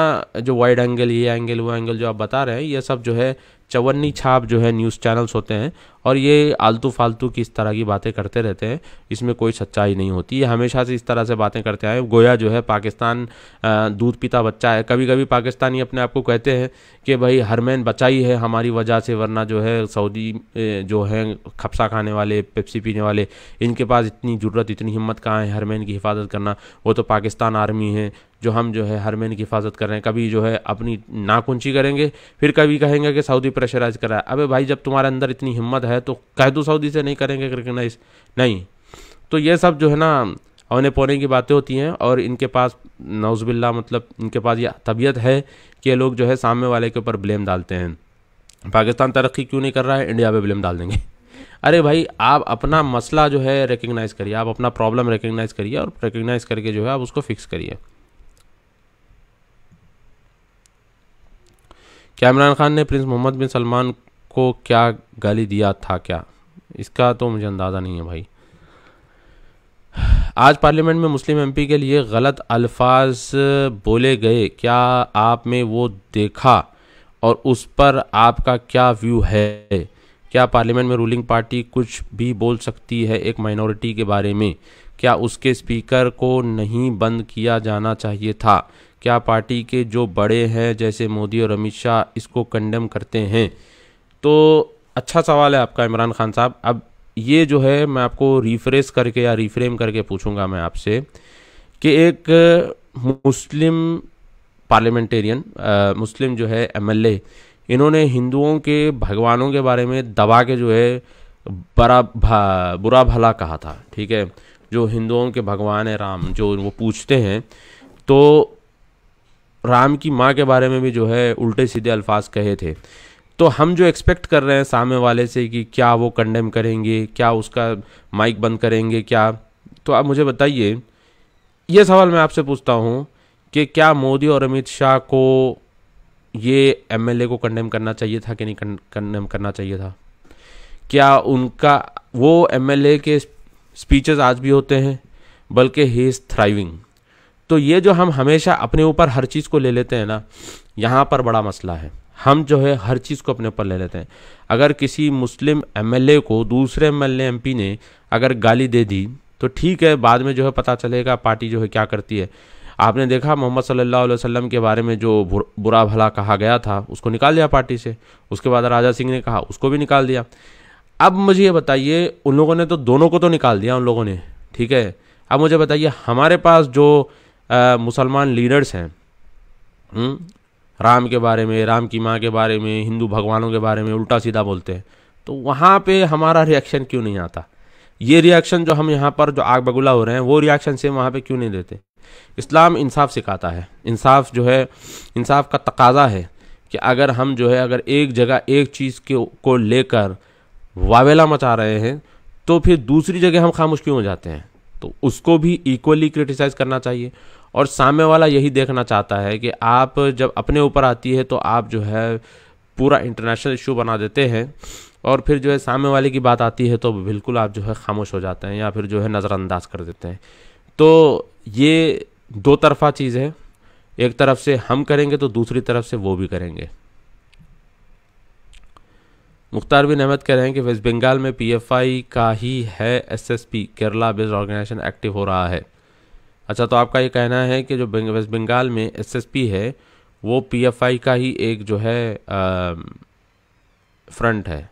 जो वाइड एंगल ये एंगल वो एंगल जो आप बता रहे हैं ये सब जो है चवन्नी छाप जो है न्यूज़ चैनल्स होते हैं और ये आलतू फालतू की इस तरह की बातें करते रहते हैं इसमें कोई सच्चाई नहीं होती ये हमेशा से इस तरह से बातें करते आए गोया जो है पाकिस्तान दूध पीता बच्चा है कभी कभी पाकिस्तानी अपने आप को कहते हैं कि भाई हरमैन बचा ही है हमारी वजह से वरना जो है सऊदी जो है खपसा खाने वाले पेप्सी पीने वाले इनके पास इतनी ज़रूरत इतनी हिम्मत कहाँ है हरमैन की हिफाजत करना वो तो पाकिस्तान आर्मी है जो हम जो है मैन की हिफाजत कर रहे हैं कभी जो है अपनी नाकुंची करेंगे फिर कभी कहेंगे कि सऊदी प्रेशराइज कराए है अबे भाई जब तुम्हारे अंदर इतनी हिम्मत है है तो कह दो सऊदी से नहीं करेंगे रिकगनाइज नहीं तो ये सब जो है ना औने पौने की बातें होती हैं और इनके पास नौजबिल्ला मतलब इनके पास ये तबीयत है कि ये लोग जो है सामने वाले के ऊपर ब्लेम डालते हैं पाकिस्तान तरक्की क्यों नहीं कर रहा है इंडिया पे ब्लेम डाल देंगे अरे भाई आप अपना मसला जो है रिकगनाइज़ करिए आप अपना प्रॉब्लम रिकगनाइज़ करिए और रिकगनाइज़ करके जो है आप उसको फिक्स करिए क्या इमरान खान ने प्रिंस मोहम्मद बिन सलमान को क्या गाली दिया था क्या इसका तो मुझे अंदाज़ा नहीं है भाई आज पार्लियामेंट में मुस्लिम एमपी के लिए गलत अल्फाज बोले गए क्या आप में वो देखा और उस पर आपका क्या व्यू है क्या पार्लियामेंट में रूलिंग पार्टी कुछ भी बोल सकती है एक माइनॉरिटी के बारे में क्या उसके स्पीकर को नहीं बंद किया जाना चाहिए था क्या पार्टी के जो बड़े हैं जैसे मोदी और अमित शाह इसको कंडेम करते हैं तो अच्छा सवाल है आपका इमरान खान साहब अब ये जो है मैं आपको रिफ्रेश करके या रिफ्रेम करके पूछूंगा मैं आपसे कि एक मुस्लिम पार्लियामेंटेरियन मुस्लिम जो है एमएलए इन्होंने हिंदुओं के भगवानों के बारे में दबा के जो है बड़ा भा, बुरा भला कहा था ठीक है जो हिंदुओं के भगवान है राम जो वो पूछते हैं तो राम की माँ के बारे में भी जो है उल्टे सीधे अल्फाज कहे थे तो हम जो एक्सपेक्ट कर रहे हैं सामने वाले से कि क्या वो कंडेम करेंगे क्या उसका माइक बंद करेंगे क्या तो आप मुझे बताइए ये सवाल मैं आपसे पूछता हूँ कि क्या मोदी और अमित शाह को ये एमएलए को कंडेम करना चाहिए था कि नहीं कंडेम करना चाहिए था क्या उनका वो एमएलए के स्पीचेस आज भी होते हैं बल्कि ही इज़ थ्राइविंग तो ये जो हम हमेशा अपने ऊपर हर चीज़ को ले लेते हैं ना यहाँ पर बड़ा मसला है हम जो है हर चीज़ को अपने ऊपर ले लेते हैं अगर किसी मुस्लिम एमएलए को दूसरे एमएलए एमपी ने अगर गाली दे दी तो ठीक है बाद में जो है पता चलेगा पार्टी जो है क्या करती है आपने देखा मोहम्मद सल्ला वसम के बारे में जो बुरा भला कहा गया था उसको निकाल दिया पार्टी से उसके बाद राजा सिंह ने कहा उसको भी निकाल दिया अब मुझे ये बताइए उन लोगों ने तो दोनों को तो निकाल दिया उन लोगों ने ठीक है अब मुझे बताइए हमारे पास जो मुसलमान लीडर्स हैं हम्म, राम के बारे में राम की माँ के बारे में हिंदू भगवानों के बारे में उल्टा सीधा बोलते हैं तो वहाँ पे हमारा रिएक्शन क्यों नहीं आता ये रिएक्शन जो हम यहाँ पर जो आग बगुला हो रहे हैं वो रिएक्शन से वहाँ पे क्यों नहीं देते इस्लाम इंसाफ सिखाता है इंसाफ जो है इंसाफ का तकाजा है कि अगर हम जो है अगर एक जगह एक चीज़ के को लेकर वावेला मचा रहे हैं तो फिर दूसरी जगह हम खामोश क्यों हो जाते हैं तो उसको भी इक्वली क्रिटिसाइज़ करना चाहिए और सामने वाला यही देखना चाहता है कि आप जब अपने ऊपर आती है तो आप जो है पूरा इंटरनेशनल इशू बना देते हैं और फिर जो है सामने वाले की बात आती है तो बिल्कुल आप जो है खामोश हो जाते हैं या फिर जो है नज़रअंदाज कर देते हैं तो ये दो तरफा चीज़ है एक तरफ से हम करेंगे तो दूसरी तरफ से वो भी करेंगे मुख्तार बिन अहमद कह रहे हैं कि वेस्ट बंगाल में पीएफआई का ही है SSP Kerala based organisation active हो रहा है अच्छा तो आपका ये कहना है कि जो वेस्ट बंगाल में एसएसपी है वो पीएफआई का ही एक जो है आ, फ्रंट है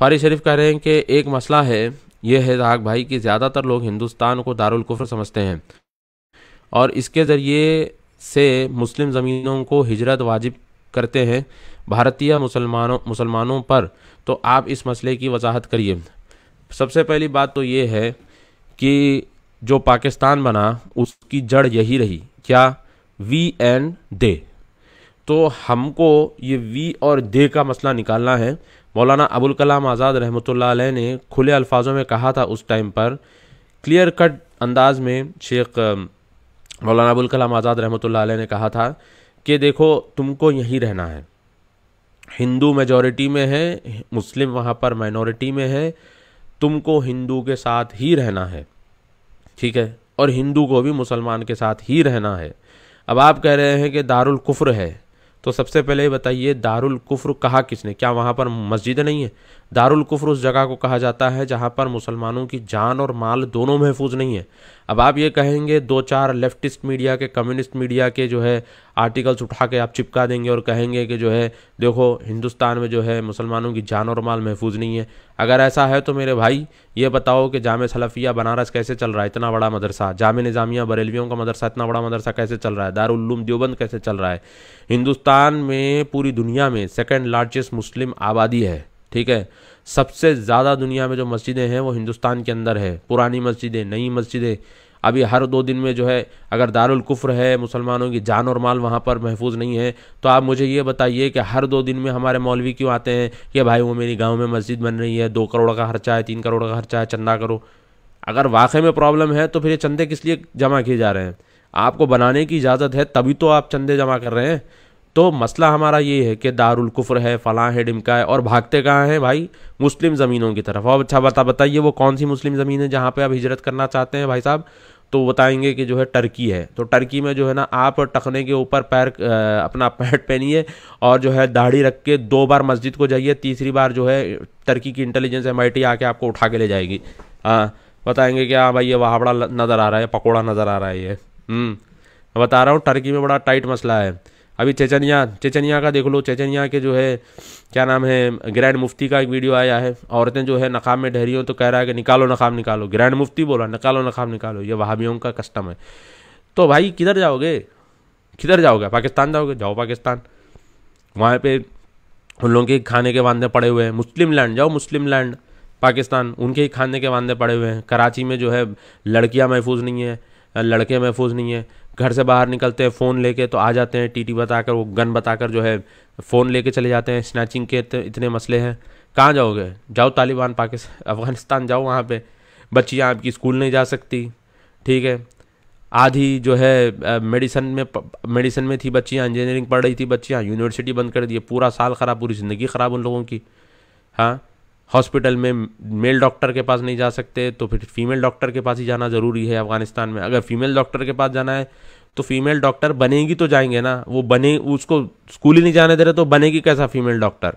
फारी शरीफ कह रहे हैं कि एक मसला है ये है दाग भाई कि ज़्यादातर लोग हिंदुस्तान को दारुल कुफ्र समझते हैं और इसके ज़रिए से मुस्लिम ज़मीनों को हिजरत वाजिब करते हैं भारतीय मुसलमानों मुसलमानों पर तो आप इस मसले की वजाहत करिए सबसे पहली बात तो ये है कि जो पाकिस्तान बना उसकी जड़ यही रही क्या वी एंड दे तो हमको ये वी और दे का मसला निकालना है मौलाना अबुल कलाम आज़ाद रहमत ने खुले अल्फाजों में कहा था उस टाइम पर क्लियर कट अंदाज में शेख मौलाना अबुल कलाम आज़ाद रहमत अलैह ने कहा था कि देखो तुमको यहीं रहना है हिंदू मेजॉरिटी में है मुस्लिम वहाँ पर माइनॉरिटी में है तुमको हिंदू के साथ ही रहना है ठीक है और हिंदू को भी मुसलमान के साथ ही रहना है अब आप कह रहे हैं कि दारुल कुफ्र है तो सबसे पहले बताइए दारुल कुफ्र कहा किसने क्या वहाँ पर मस्जिद नहीं है दारुल कुफर उस जगह को कहा जाता है जहाँ पर मुसलमानों की जान और माल दोनों महफूज नहीं है अब आप ये कहेंगे दो चार लेफ्टिस्ट मीडिया के कम्युनिस्ट मीडिया के जो है आर्टिकल्स उठा के आप चिपका देंगे और कहेंगे कि जो है देखो हिंदुस्तान में जो है मुसलमानों की जान और माल महफूज नहीं है अगर ऐसा है तो मेरे भाई ये बताओ कि जाम सलफ़िया बनारस कैसे चल रहा है इतना बड़ा मदरसा जाम निज़ामिया बरेलवियों का मदरसा इतना बड़ा मदरसा कैसे चल रहा है दारुलूम देवबंद कैसे चल रहा है हिंदुस्तान में पूरी दुनिया में सेकेंड लार्जेस्ट मुस्लिम आबादी है ठीक है सबसे ज़्यादा दुनिया में जो मस्जिदें हैं वो हिंदुस्तान के अंदर है पुरानी मस्जिदें नई मस्जिदें अभी हर दो दिन में जो है अगर दारुल कुफ्र है मुसलमानों की जान और माल वहाँ पर महफूज नहीं है तो आप मुझे ये बताइए कि हर दो दिन में हमारे मौलवी क्यों आते हैं कि भाई वो मेरी गांव में मस्जिद बन रही है दो करोड़ का खर्चा है तीन करोड़ का खर्चा है चंदा करो अगर वाक़ई में प्रॉब्लम है तो फिर ये चंदे किस लिए जमा किए जा रहे हैं आपको बनाने की इजाज़त है तभी तो आप चंदे जमा कर रहे हैं तो मसला हमारा ये है कि दारुल कुफर है फ़लाँ है डिमका है और भागते कहाँ हैं भाई मुस्लिम ज़मीनों की तरफ और अच्छा बता बताइए वो कौन सी मुस्लिम ज़मीन है जहाँ पे आप हिजरत करना चाहते हैं भाई साहब तो बताएंगे कि जो है टर्की है तो टर्की में जो है ना आप टखने के ऊपर पैर अपना पैट पहनिए और जो है दाढ़ी रख के दो बार मस्जिद को जाइए तीसरी बार जो है टर्की की इंटेलिजेंस एम आके आपको उठा के ले जाएगी हाँ बताएंगे कि हाँ भाई ये वहावड़ा नज़र आ रहा है पकौड़ा नज़र आ रहा है ये हम्म, बता रहा हूँ टर्की में बड़ा टाइट मसला है अभी चेचनिया चेचनिया का देख लो चेचनिया के जो है क्या नाम है ग्रैंड मुफ्ती का एक वीडियो आया है औरतें जो है नकाब में ढहरी हो तो कह रहा है कि निकालो नकाब निकालो ग्रैंड मुफ्ती बोला निकालो नकाब निकालो ये वहाबियों का कस्टम है तो भाई किधर जाओगे किधर जाओगे पाकिस्तान जाओगे जाओ पाकिस्तान वहाँ पे उन लोगों के खाने के वादे पड़े हुए हैं मुस्लिम लैंड जाओ मुस्लिम लैंड पाकिस्तान उनके ही खाने के वादे पड़े हुए हैं कराची में जो है लड़कियाँ महफूज नहीं हैं लड़के महफूज नहीं हैं घर से बाहर निकलते हैं फ़ोन लेके तो आ जाते हैं टीटी बताकर वो गन बताकर जो है फ़ोन लेके चले जाते हैं स्नैचिंग के इतने मसले हैं कहाँ जाओगे जाओ तालिबान पाकिस्तान अफ़गानिस्तान जाओ वहाँ पर बच्चियाँ आपकी स्कूल नहीं जा सकती ठीक है आधी जो है मेडिसन में मेडिसन में थी बच्चियाँ इंजीनियरिंग पढ़ रही थी बच्चियाँ यूनिवर्सिटी बंद कर दिए पूरा साल ख़राब पूरी ज़िंदगी ख़राब उन लोगों की हाँ हॉस्पिटल में मेल डॉक्टर के पास नहीं जा सकते तो फिर फीमेल डॉक्टर के पास ही जाना ज़रूरी है अफगानिस्तान में अगर फीमेल डॉक्टर के पास जाना है तो फीमेल डॉक्टर बनेगी तो जाएंगे ना वो बने उसको स्कूल ही नहीं जाने दे रहे तो बनेगी कैसा फीमेल डॉक्टर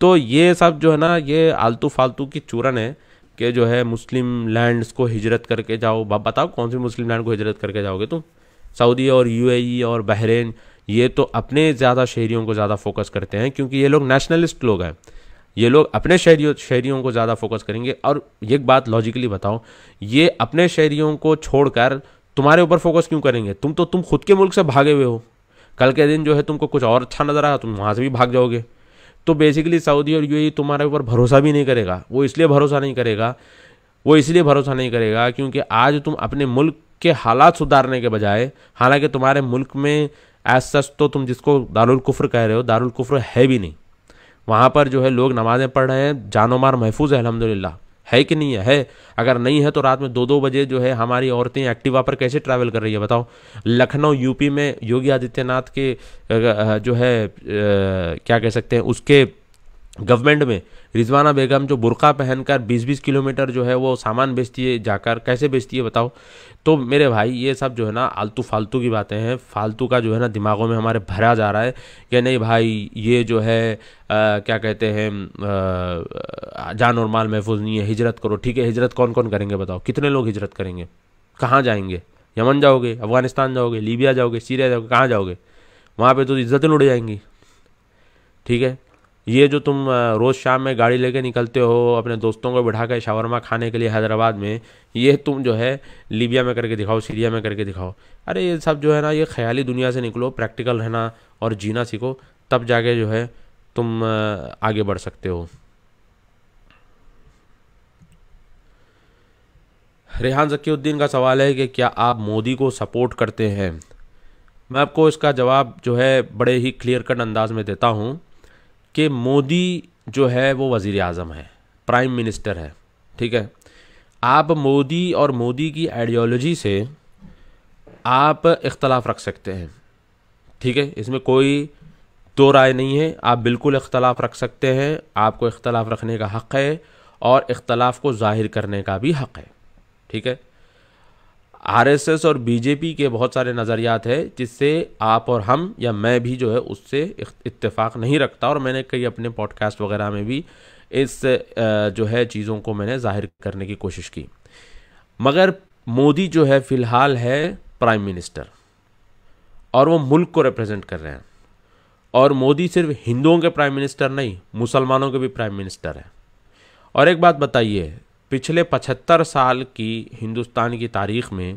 तो ये सब जो है ना ये आलतू फालतू की चूरन है कि जो है मुस्लिम लैंड्स को हिजरत करके जाओ बताओ कौन से मुस्लिम लैंड को हिजरत करके जाओगे तुम सऊदी और यू और बहरेन ये तो अपने ज़्यादा शहरीों को ज़्यादा फोकस करते हैं क्योंकि ये लोग नेशनलिस्ट लोग हैं ये लोग अपने शहरी शहरियों को ज़्यादा फोकस करेंगे और एक बात लॉजिकली बताओ ये अपने शहरियों को छोड़कर तुम्हारे ऊपर फोकस क्यों करेंगे तुम तो तुम खुद के मुल्क से भागे हुए हो कल के दिन जो है तुमको कुछ और अच्छा नज़र आया तुम वहाँ से भी भाग जाओगे तो बेसिकली सऊदी और यूएई e तुम्हारे ऊपर भरोसा भी नहीं करेगा वो इसलिए भरोसा नहीं करेगा वो इसलिए भरोसा नहीं करेगा क्योंकि आज तुम अपने मुल्क के हालात सुधारने के बजाय हालांकि तुम्हारे मुल्क में एज सच तो तुम जिसको दारुल कुफ्र कह रहे हो दारुल कुफ्र है भी नहीं वहाँ पर जो है लोग नमाज़ें पढ़ रहे हैं जानो मार महफूज है ला है कि नहीं है है अगर नहीं है तो रात में दो दो बजे जो है हमारी औरतें एक्टिवा पर कैसे ट्रैवल कर रही है बताओ लखनऊ यूपी में योगी आदित्यनाथ के जो है क्या कह सकते हैं उसके गवर्नमेंट में रिजवाना बेगम जो बुरका पहनकर 20-20 किलोमीटर जो है वो सामान बेचती है जाकर कैसे बेचती है बताओ तो मेरे भाई ये सब जो है ना आलतू फालतू की बातें हैं फालतू का जो है ना दिमागों में हमारे भरा जा रहा है कि नहीं भाई ये जो है आ, क्या कहते हैं जान और माल महफूज नहीं है हिजरत करो ठीक है हिजरत कौन कौन करेंगे बताओ कितने लोग हिजरत करेंगे कहाँ जाएंगे यमन जाओगे अफगानिस्तान जाओगे लीबिया जाओगे सीरिया जाओगे कहाँ जाओगे वहाँ पे तो इज्जतें लुट जाएंगी ठीक है ये जो तुम रोज़ शाम में गाड़ी लेके निकलते हो अपने दोस्तों को बैठा के शावरमा खाने के लिए हैदराबाद में ये तुम जो है लीबिया में करके दिखाओ सीरिया में करके दिखाओ अरे ये सब जो है ना ये ख्याली दुनिया से निकलो प्रैक्टिकल रहना और जीना सीखो तब जाके जो है तुम आगे बढ़ सकते हो रेहान जकीउद्दीन का सवाल है कि क्या आप मोदी को सपोर्ट करते हैं मैं आपको इसका जवाब जो है बड़े ही क्लियर कट अंदाज में देता हूँ कि मोदी जो है वो वज़ी अजम है प्राइम मिनिस्टर है ठीक है आप मोदी और मोदी की आइडियोलॉजी से आप इख्तलाफ रख सकते हैं ठीक है इसमें कोई दो राय नहीं है आप बिल्कुल इख्तलाफ रख सकते हैं आपको इख्तलाफ रखने का हक़ है और इख्तलाफ को ज़ाहिर करने का भी हक़ है ठीक है आरएसएस और बीजेपी के बहुत सारे नज़रियात है जिससे आप और हम या मैं भी जो है उससे इतफ़ाक़ नहीं रखता और मैंने कई अपने पॉडकास्ट वगैरह में भी इस जो है चीज़ों को मैंने जाहिर करने की कोशिश की मगर मोदी जो है फ़िलहाल है प्राइम मिनिस्टर और वो मुल्क को रिप्रेजेंट कर रहे हैं और मोदी सिर्फ हिंदुओं के प्राइम मिनिस्टर नहीं मुसलमानों के भी प्राइम मिनिस्टर हैं और एक बात बताइए पिछले 75 साल की हिंदुस्तान की तारीख में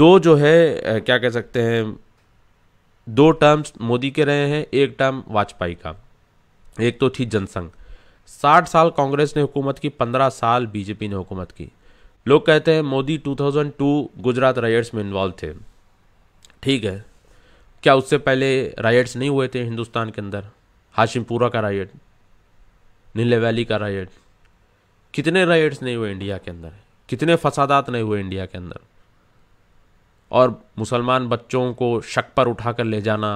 दो जो है क्या कह सकते हैं दो टर्म्स मोदी के रहे हैं एक टर्म वाजपेयी का एक तो थी जनसंघ साठ साल कांग्रेस ने हुकूमत की पंद्रह साल बीजेपी ने हुकूमत की लोग कहते हैं मोदी 2002 गुजरात रायट्स में इन्वॉल्व थे ठीक है क्या उससे पहले रायट्स नहीं हुए थे हिंदुस्तान के अंदर हाशिमपुरा का रायट नीले वैली का रायट कितने राइट्स नहीं हुए इंडिया के अंदर कितने फसादात नहीं हुए इंडिया के अंदर और मुसलमान बच्चों को शक पर उठा कर ले जाना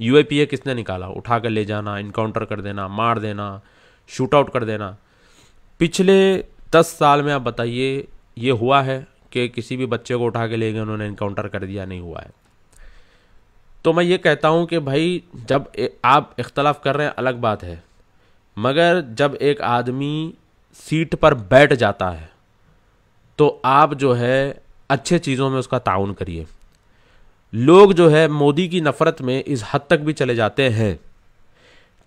यू किसने निकाला उठा कर ले जाना इनकाउंटर कर देना मार देना शूट आउट कर देना पिछले दस साल में आप बताइए ये हुआ है कि किसी भी बच्चे को उठा के ले गए उन्होंने इनकाउंटर कर दिया नहीं हुआ है तो मैं ये कहता हूँ कि भाई जब आप इख्तलाफ कर रहे हैं अलग बात है मगर जब एक आदमी सीट पर बैठ जाता है तो आप जो है अच्छे चीज़ों में उसका ताउन करिए लोग जो है मोदी की नफ़रत में इस हद तक भी चले जाते हैं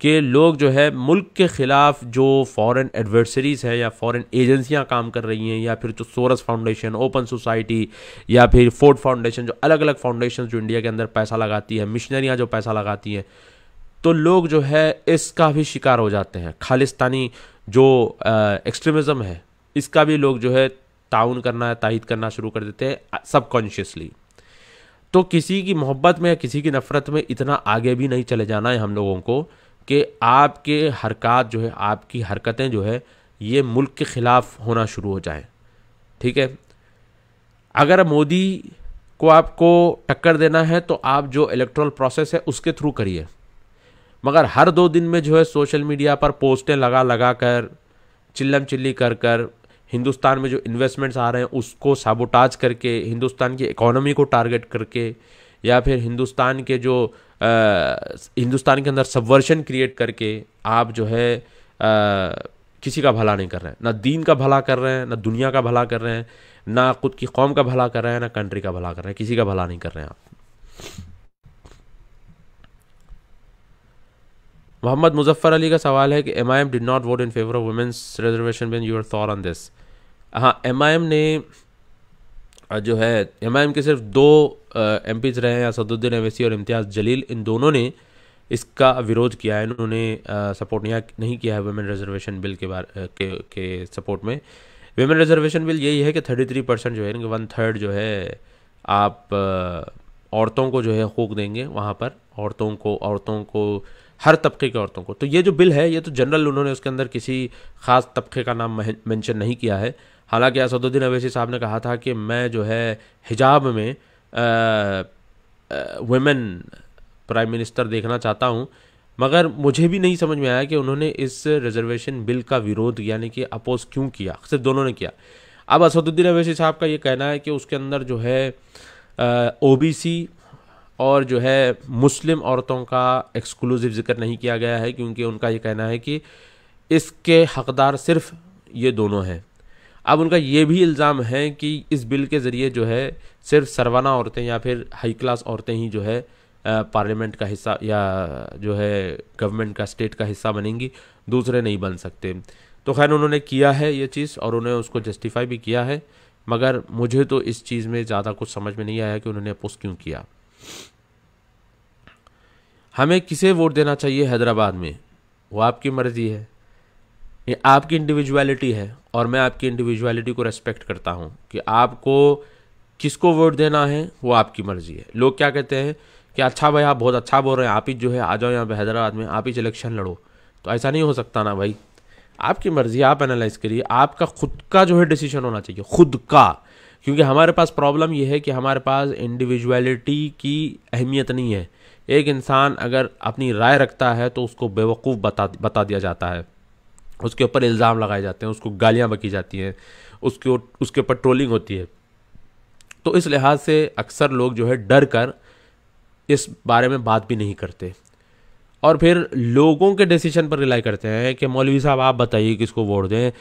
कि लोग जो है मुल्क के ख़िलाफ़ जो फॉरेन एडवर्सरीज़ हैं या फॉरेन एजेंसियां काम कर रही हैं या फिर जो सोरस फाउंडेशन ओपन सोसाइटी या फिर फोर्ड फाउंडेशन जो अलग अलग फाउंडेशन जो इंडिया के अंदर पैसा लगाती है मिशनरियाँ जो पैसा लगाती हैं तो लोग जो है इसका भी शिकार हो जाते हैं खालिस्तानी जो एक्सट्रीमिज़म है इसका भी लोग जो है ताउन करना ताहिद करना शुरू कर देते हैं सबकॉन्शियसली तो किसी की मोहब्बत में या किसी की नफ़रत में इतना आगे भी नहीं चले जाना है हम लोगों को कि आपके हरकत जो है आपकी हरकतें जो है ये मुल्क के ख़िलाफ़ होना शुरू हो जाए ठीक है अगर मोदी को आपको टक्कर देना है तो आप जो इलेक्ट्रल प्रोसेस है उसके थ्रू करिए मगर हर दो दिन में जो है सोशल मीडिया पर पोस्टें लगा लगा कर चिल्लम चिल्ली कर कर हिंदुस्तान में जो इन्वेस्टमेंट्स आ रहे हैं उसको साबोटाज करके हिंदुस्तान की इकोनॉमी को टारगेट करके या फिर हिंदुस्तान के जो आ, हिंदुस्तान के अंदर सबवर्शन क्रिएट करके आप जो है आ, किसी का भला नहीं कर रहे हैं ना दीन का भला कर रहे हैं ना दुनिया का भला कर रहे हैं ना खुद की कौम का भला कर रहे हैं ना कंट्री का भला कर रहे हैं किसी का भला नहीं कर रहे हैं आप मोहम्मद मुजफ्फर अली का सवाल है कि M I M did not vote in favour of women's reservation been your thought on this हाँ एम आई एम ने जो है एम आई एम के सिर्फ दो एम पीज रहे हैं असदुद्दीन अवैसी और इम्तियाज़ जलील इन दोनों ने इसका विरोध किया है इन्होंने सपोर्ट नहीं, नहीं किया है वुमेन रिजर्वेशन बिल के बारे के, के सपोर्ट में वेमेन रिजर्वेशन बिल यही है कि थर्टी थ्री परसेंट जो है इनके वन थर्ड जो है आप औरतों को जो है हकूक देंगे वहाँ पर औरतों को औरतों को हर तबके की औरतों को तो ये जो बिल है ये तो जनरल उन्होंने उसके अंदर किसी ख़ास तबके का नाम मेंशन नहीं किया है हालांकि असदुद्दीन अवैसी साहब ने कहा था कि मैं जो है हिजाब में वेमेन प्राइम मिनिस्टर देखना चाहता हूँ मगर मुझे भी नहीं समझ में आया कि उन्होंने इस रिजर्वेशन बिल का विरोध यानी कि अपोज क्यों किया सिर्फ दोनों ने किया अब असदुद्दीन अवैसी साहब का ये कहना है कि उसके अंदर जो है ओ बी सी और जो है मुस्लिम औरतों का एक्सक्लूसिव जिक्र नहीं किया गया है क्योंकि उनका ये कहना है कि इसके हकदार सिर्फ ये दोनों हैं अब उनका ये भी इल्ज़ाम है कि इस बिल के ज़रिए जो है सिर्फ सरवाना औरतें या फिर हाई क्लास औरतें ही जो है पार्लियामेंट का हिस्सा या जो है गवर्नमेंट का स्टेट का हिस्सा बनेंगी दूसरे नहीं बन सकते तो खैर उन्होंने किया है ये चीज़ और उन्होंने उसको जस्टिफाई भी किया है मगर मुझे तो इस चीज़ में ज़्यादा कुछ समझ में नहीं आया कि उन्होंने अपोज क्यों किया हमें किसे वोट देना चाहिए हैदराबाद में वो आपकी मर्जी है ये आपकी इंडिविजुअलिटी है और मैं आपकी इंडिविजुअलिटी को रेस्पेक्ट करता हूँ कि आपको किसको वोट देना है वो आपकी मर्जी है लोग क्या कहते हैं कि अच्छा भाई आप बहुत अच्छा बोल रहे हैं आप ही जो है आ जाओ यहाँ पर हैदराबाद में आप ही इलेक्शन लड़ो तो ऐसा नहीं हो सकता ना भाई आपकी मर्जी आप एनालाइज करिए आपका खुद का जो है डिसीजन होना चाहिए खुद का क्योंकि हमारे पास प्रॉब्लम यह है कि हमारे पास इंडिविजुअलिटी की अहमियत नहीं है एक इंसान अगर अपनी राय रखता है तो उसको बेवकूफ़ बता बता दिया जाता है उसके ऊपर इल्ज़ाम लगाए जाते हैं उसको गालियाँ बकी जाती हैं उसके उसके ऊपर ट्रोलिंग होती है तो इस लिहाज से अक्सर लोग जो है डर कर इस बारे में बात भी नहीं करते और फिर लोगों के डिसीजन पर रिलाई करते हैं कि मौलवी साहब आप बताइए किसको वोट दें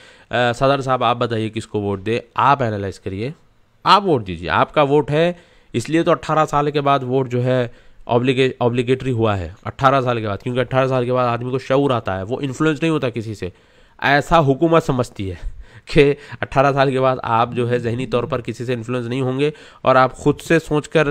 सदर साहब आप बताइए किसको वोट दें आप एनालाइज करिए आप वोट दीजिए आपका वोट है इसलिए तो 18 साल के बाद वोट जो है ऑब्लीगे ऑब्लिगेटरी हुआ है अट्ठारह साल के बाद क्योंकि अट्ठारह साल के बाद आदमी को शौर आता है वो इन्फ्लुएंस नहीं होता किसी से ऐसा हुकूमत समझती है कि 18 साल के बाद आप जो है जहनी तौर पर किसी से इन्फ्लुएंस नहीं होंगे और आप खुद से सोच कर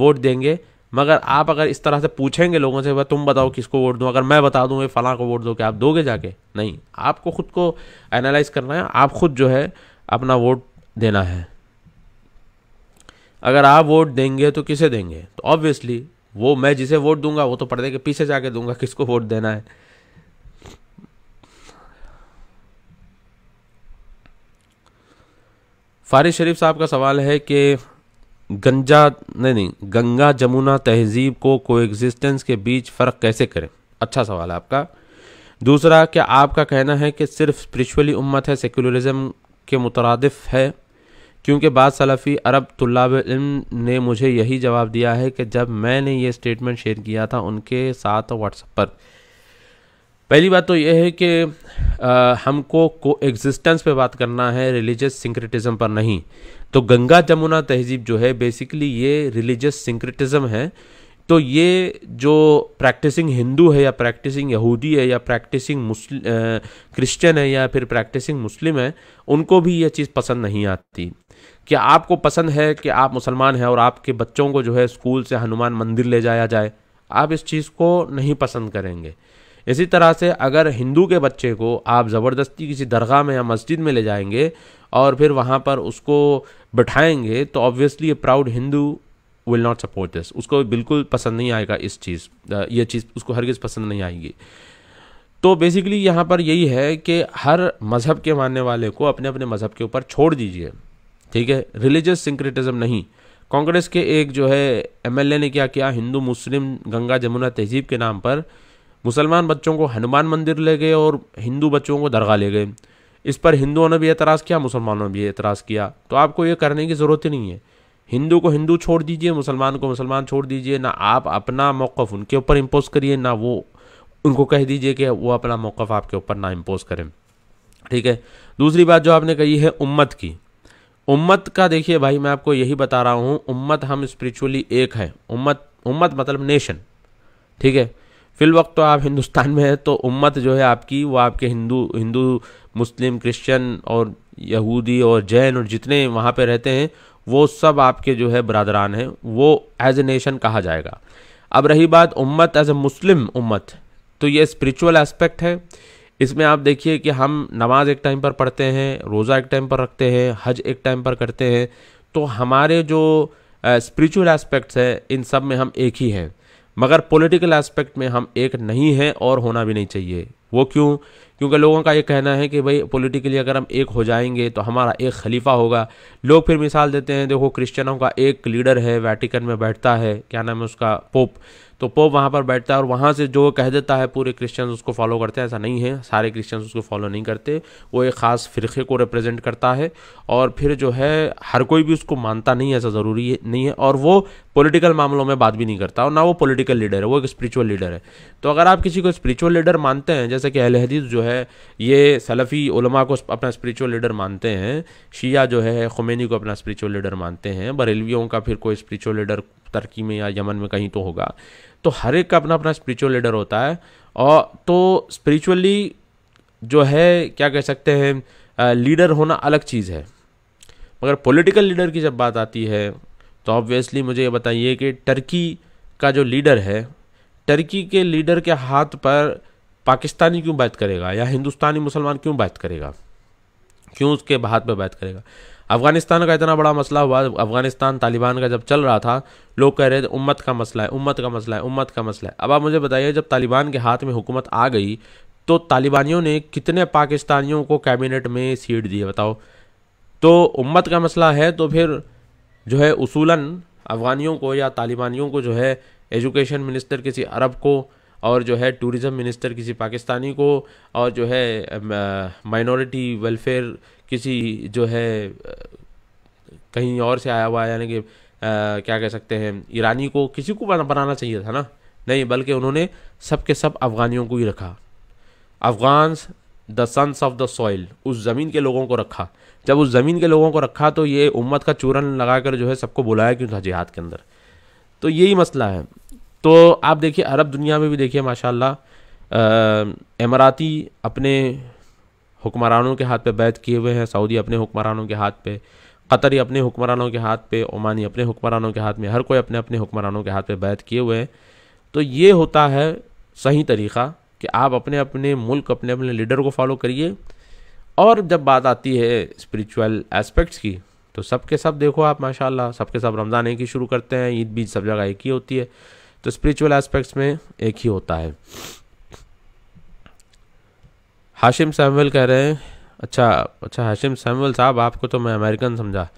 वोट देंगे मगर आप अगर इस तरह से पूछेंगे लोगों से भाई तुम बताओ किसको वोट दूँ अगर मैं बता दूँ ये फ़लाँ को वोट दो कि आप दोगे जाके नहीं आपको खुद को एनालाइज करना है आप खुद जो है अपना वोट देना है अगर आप वोट देंगे तो किसे देंगे तो ऑब्वियसली वो मैं जिसे वोट दूंगा वो तो पर्दे के पीछे जाके दूंगा किसको वोट देना है फारिज शरीफ साहब का सवाल है कि गंजा नहीं नहीं गंगा जमुना तहजीब को कोएग्जिस्टेंस के बीच फ़र्क कैसे करें अच्छा सवाल है आपका दूसरा क्या आपका कहना है कि सिर्फ स्पिरिचुअली उम्मत है सेकुलरिज्म के मुतरदफ है क्योंकि बाद सलफ़ी अरब तलाब ने मुझे यही जवाब दिया है कि जब मैंने ये स्टेटमेंट शेयर किया था उनके साथ व्हाट्सएप पर पहली बात तो यह है कि आ, हमको को एग्जिस्टेंस पे बात करना है रिलीजियस सिंक्रेटिज़म पर नहीं तो गंगा जमुना तहजीब जो है बेसिकली ये रिलीजियस सिंक्रेटिज़म है तो ये जो प्रैक्टिसिंग हिंदू है या प्रैक्टिसिंग यहूदी है या प्रैक्टिसिंग मुस्लिम क्रिश्चियन है या फिर प्रैक्टिसिंग मुस्लिम है उनको भी ये चीज़ पसंद नहीं आती कि आपको पसंद है कि आप मुसलमान हैं और आपके बच्चों को जो है स्कूल से हनुमान मंदिर ले जाया जाए आप इस चीज़ को नहीं पसंद करेंगे इसी तरह से अगर हिंदू के बच्चे को आप ज़बरदस्ती किसी दरगाह में या मस्जिद में ले जाएंगे और फिर वहाँ पर उसको बैठाएंगे तो obviously a proud Hindu will not support this उसको बिल्कुल पसंद नहीं आएगा इस चीज़ ये चीज़ उसको हर चीज़ पसंद नहीं आएगी तो बेसिकली यहाँ पर यही है कि हर मज़हब के मानने वाले को अपने अपने मज़हब के ऊपर छोड़ दीजिए ठीक है रिलीजियस सिंक्रेटिज्म नहीं कांग्रेस के एक जो है एमएलए ने क्या किया हिंदू मुस्लिम गंगा जमुना तहजीब के नाम पर मुसलमान बच्चों को हनुमान मंदिर ले गए और हिंदू बच्चों को दरगाह ले गए इस पर हिंदुओं ने भी एतराज़ किया मुसलमानों ने भी एतराज़ किया तो आपको ये करने की ज़रूरत ही नहीं है हिंदू को हिंदू छोड़ दीजिए मुसलमान को मुसलमान छोड़ दीजिए ना आप अपना मौक़ उनके ऊपर इम्पोज करिए ना वो उनको कह दीजिए कि वो अपना मौक़ आपके ऊपर ना इम्पोज करें ठीक है दूसरी बात जो आपने कही है उम्मत की उम्मत का देखिए भाई मैं आपको यही बता रहा हूँ उम्मत हम स्पिरिचुअली एक है उम्मत उम्मत मतलब नेशन ठीक है फिल वक्त तो आप हिंदुस्तान में है तो उम्मत जो है आपकी वो आपके हिंदू हिंदू मुस्लिम क्रिश्चियन और यहूदी और जैन और जितने वहाँ पे रहते हैं वो सब आपके जो है बरदरान हैं वो एज ए नेशन कहा जाएगा अब रही बात उम्मत एज ए मुस्लिम उम्मत तो ये स्पिरिचुअल एस्पेक्ट है इसमें आप देखिए कि हम नमाज एक टाइम पर पढ़ते हैं रोज़ा एक टाइम पर रखते हैं हज एक टाइम पर करते हैं तो हमारे जो स्पिरिचुअल एस्पेक्ट्स हैं इन सब में हम एक ही हैं मगर पॉलिटिकल एस्पेक्ट में हम एक नहीं हैं और होना भी नहीं चाहिए वो क्यों क्योंकि लोगों का ये कहना है कि भाई पॉलिटिकली अगर हम एक हो जाएंगे तो हमारा एक खलीफा होगा लोग फिर मिसाल देते हैं देखो क्रिश्चियनों का एक लीडर है वैटिकन में बैठता है क्या नाम है उसका पोप तो पोप वहाँ पर बैठता है और वहाँ से जो कह देता है पूरे क्रिश्चियंस उसको फॉलो करते हैं ऐसा नहीं है सारे क्रिश्चियन उसको फॉलो नहीं करते वो एक ख़ास फ़िरक़े को रिप्रेजेंट करता है और फिर जो है हर कोई भी उसको मानता नहीं ऐसा ज़रूरी है नहीं है और वो पॉलिटिकल मामलों में बात भी नहीं करता और ना वो पॉलिटिकल लीडर है वो एक स्पिरिचुअल लीडर है तो अगर आप किसी को स्पिरिचुअल लीडर मानते हैं जैसे कि अहल हदीस जो है ये सलफ़ी उलमा को अपना स्पिरिचुअल लीडर मानते हैं शिया जो है खुमैनी को अपना स्पिरिचुअल लीडर मानते हैं बरेलवियों का फिर कोई स्पिरिचुअल लीडर तर्की में या यमन में कहीं तो होगा तो हर एक का अपना अपना स्पिरिचुअल लीडर होता है और तो स्पिरिचुअली जो है क्या कह सकते हैं लीडर होना अलग चीज़ है मगर पॉलिटिकल लीडर की जब बात आती है तो ऑब्वियसली मुझे ये बताइए कि टर्की का जो लीडर है टर्की के लीडर के हाथ पर पाकिस्तानी क्यों बात करेगा या हिंदुस्तानी मुसलमान क्यों बात करेगा क्यों उसके हाथ पर बात करेगा अफगानिस्तान का इतना बड़ा मसला हुआ अफगानिस्तान तालिबान का जब चल रहा था लोग कह रहे थे उम्मत का मसला है उम्मत का मसला है उम्मत का मसला है अब आप मुझे बताइए जब तालिबान के हाथ में हुकूमत आ गई तो तालिबानियों ने कितने पाकिस्तानियों को कैबिनेट में सीट दी बताओ तो उम्मत का मसला है तो फिर जो है उसूलन अफगानियों को या तालिबानियों को जो है एजुकेशन मिनिस्टर किसी अरब को और जो है टूरिज़म मिनिस्टर किसी पाकिस्तानी को और जो है माइनॉरिटी वेलफेयर किसी जो है कहीं और से आया हुआ यानी कि क्या कह सकते हैं ईरानी को किसी को बनाना चाहिए था ना नहीं बल्कि उन्होंने सब के सब अफ़गानियों को ही रखा Afghan the sons of the soil उस ज़मीन के लोगों को रखा जब उस ज़मीन के लोगों को रखा तो ये उम्मत का चूरन लगा कर जो है सबको बुलाया क्यों था जिहाद के अंदर तो यही मसला है तो आप देखिए अरब दुनिया में भी देखिए माशाल्लाह इमाराती अपने हुक्मरानों के हाथ पे बैत किए हुए हैं सऊदी अपने हुक्मरानों के हाथ पे कतरी अपने हुक्मरानों के हाथ पे ओमानी अपने हुक्मरानों के हाथ में हर कोई अपने अपने हुक्मरानों के हाथ पे बैत किए हुए हैं तो ये होता है सही तरीक़ा कि आप अपने अपने मुल्क अपने अपने लीडर को फॉलो करिए और जब बात आती है स्पिरिचुअल एस्पेक्ट्स की तो सब के सब देखो आप माशाल्लाह सब के सब रमज़ान एक ही शुरू करते हैं ईद बीज सब जगह एक ही होती है तो स्पिरिचुअल एस्पेक्ट्स में एक ही होता है हाशिम सैमुअल कह रहे हैं अच्छा अच्छा हाशिम सैमुअल साहब आपको तो मैं अमेरिकन समझा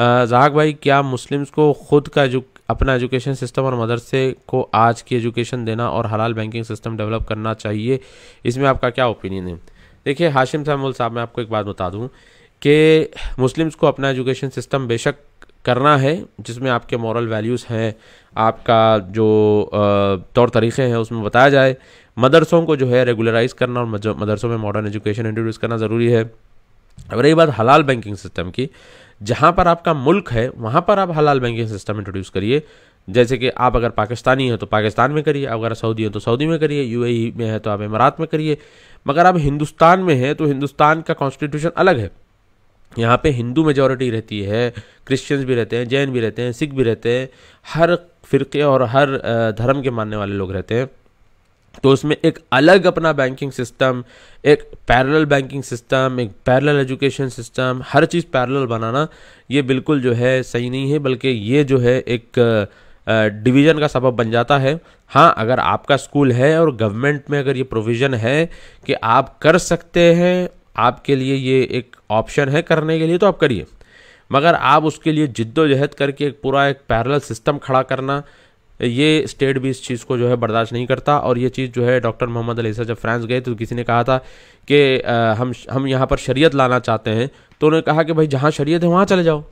जहाक भाई क्या मुस्लिम्स को ख़ुद का एजु अपना एजुकेशन सिस्टम और मदरसे को आज की एजुकेशन देना और हलाल बैंकिंग सिस्टम डेवलप करना चाहिए इसमें आपका क्या ओपिनियन है देखिए हाशिम सैमुल साहब मैं आपको एक बात बता दूं कि मुस्लिम्स को अपना एजुकेशन सिस्टम बेशक करना है जिसमें आपके मॉरल वैल्यूज़ हैं आपका जो तौर तरीक़े हैं उसमें बताया जाए मदरसों को जो है रेगुलराइज करना और मदरसों में मॉडर्न एजुकेशन इंट्रोड्यूस करना ज़रूरी है अब रही बात हलाल बैंकिंग सिस्टम की जहाँ पर आपका मुल्क है वहाँ पर आप हलाल बैंकिंग सिस्टम इंट्रोड्यूस करिए जैसे कि आप अगर पाकिस्तानी हैं तो पाकिस्तान में करिए अगर सऊदी हैं तो सऊदी में करिए यूएई e में है तो आप इमारात में करिए मगर आप हिंदुस्तान में हैं तो हिंदुस्तान का कॉन्स्टिट्यूशन अलग है यहाँ पे हिंदू मेजॉरिटी रहती है क्रिश्चियंस भी रहते हैं जैन भी रहते हैं सिख भी रहते हैं हर फ़िरके और हर धर्म के मानने वाले लोग रहते हैं तो उसमें एक अलग अपना बैंकिंग सिस्टम एक पैरेलल बैंकिंग सिस्टम एक पैरेलल एजुकेशन सिस्टम हर चीज़ पैरेलल बनाना ये बिल्कुल जो है सही नहीं है बल्कि ये जो है एक डिवीज़न का सबब बन जाता है हाँ अगर आपका स्कूल है और गवर्नमेंट में अगर ये प्रोविज़न है कि आप कर सकते हैं आपके लिए ये एक ऑप्शन है करने के लिए तो आप करिए मगर आप उसके लिए जिद्दोजहद करके एक पूरा एक पैरल सिस्टम खड़ा करना ये स्टेट भी इस चीज़ को जो है बर्दाश्त नहीं करता और ये चीज़ जो है डॉक्टर मोहम्मद अलीसा जब फ्रांस गए तो किसी ने कहा था कि हम हम यहाँ पर शरीयत लाना चाहते हैं तो उन्होंने कहा कि भाई जहाँ शरीयत है वहाँ चले जाओ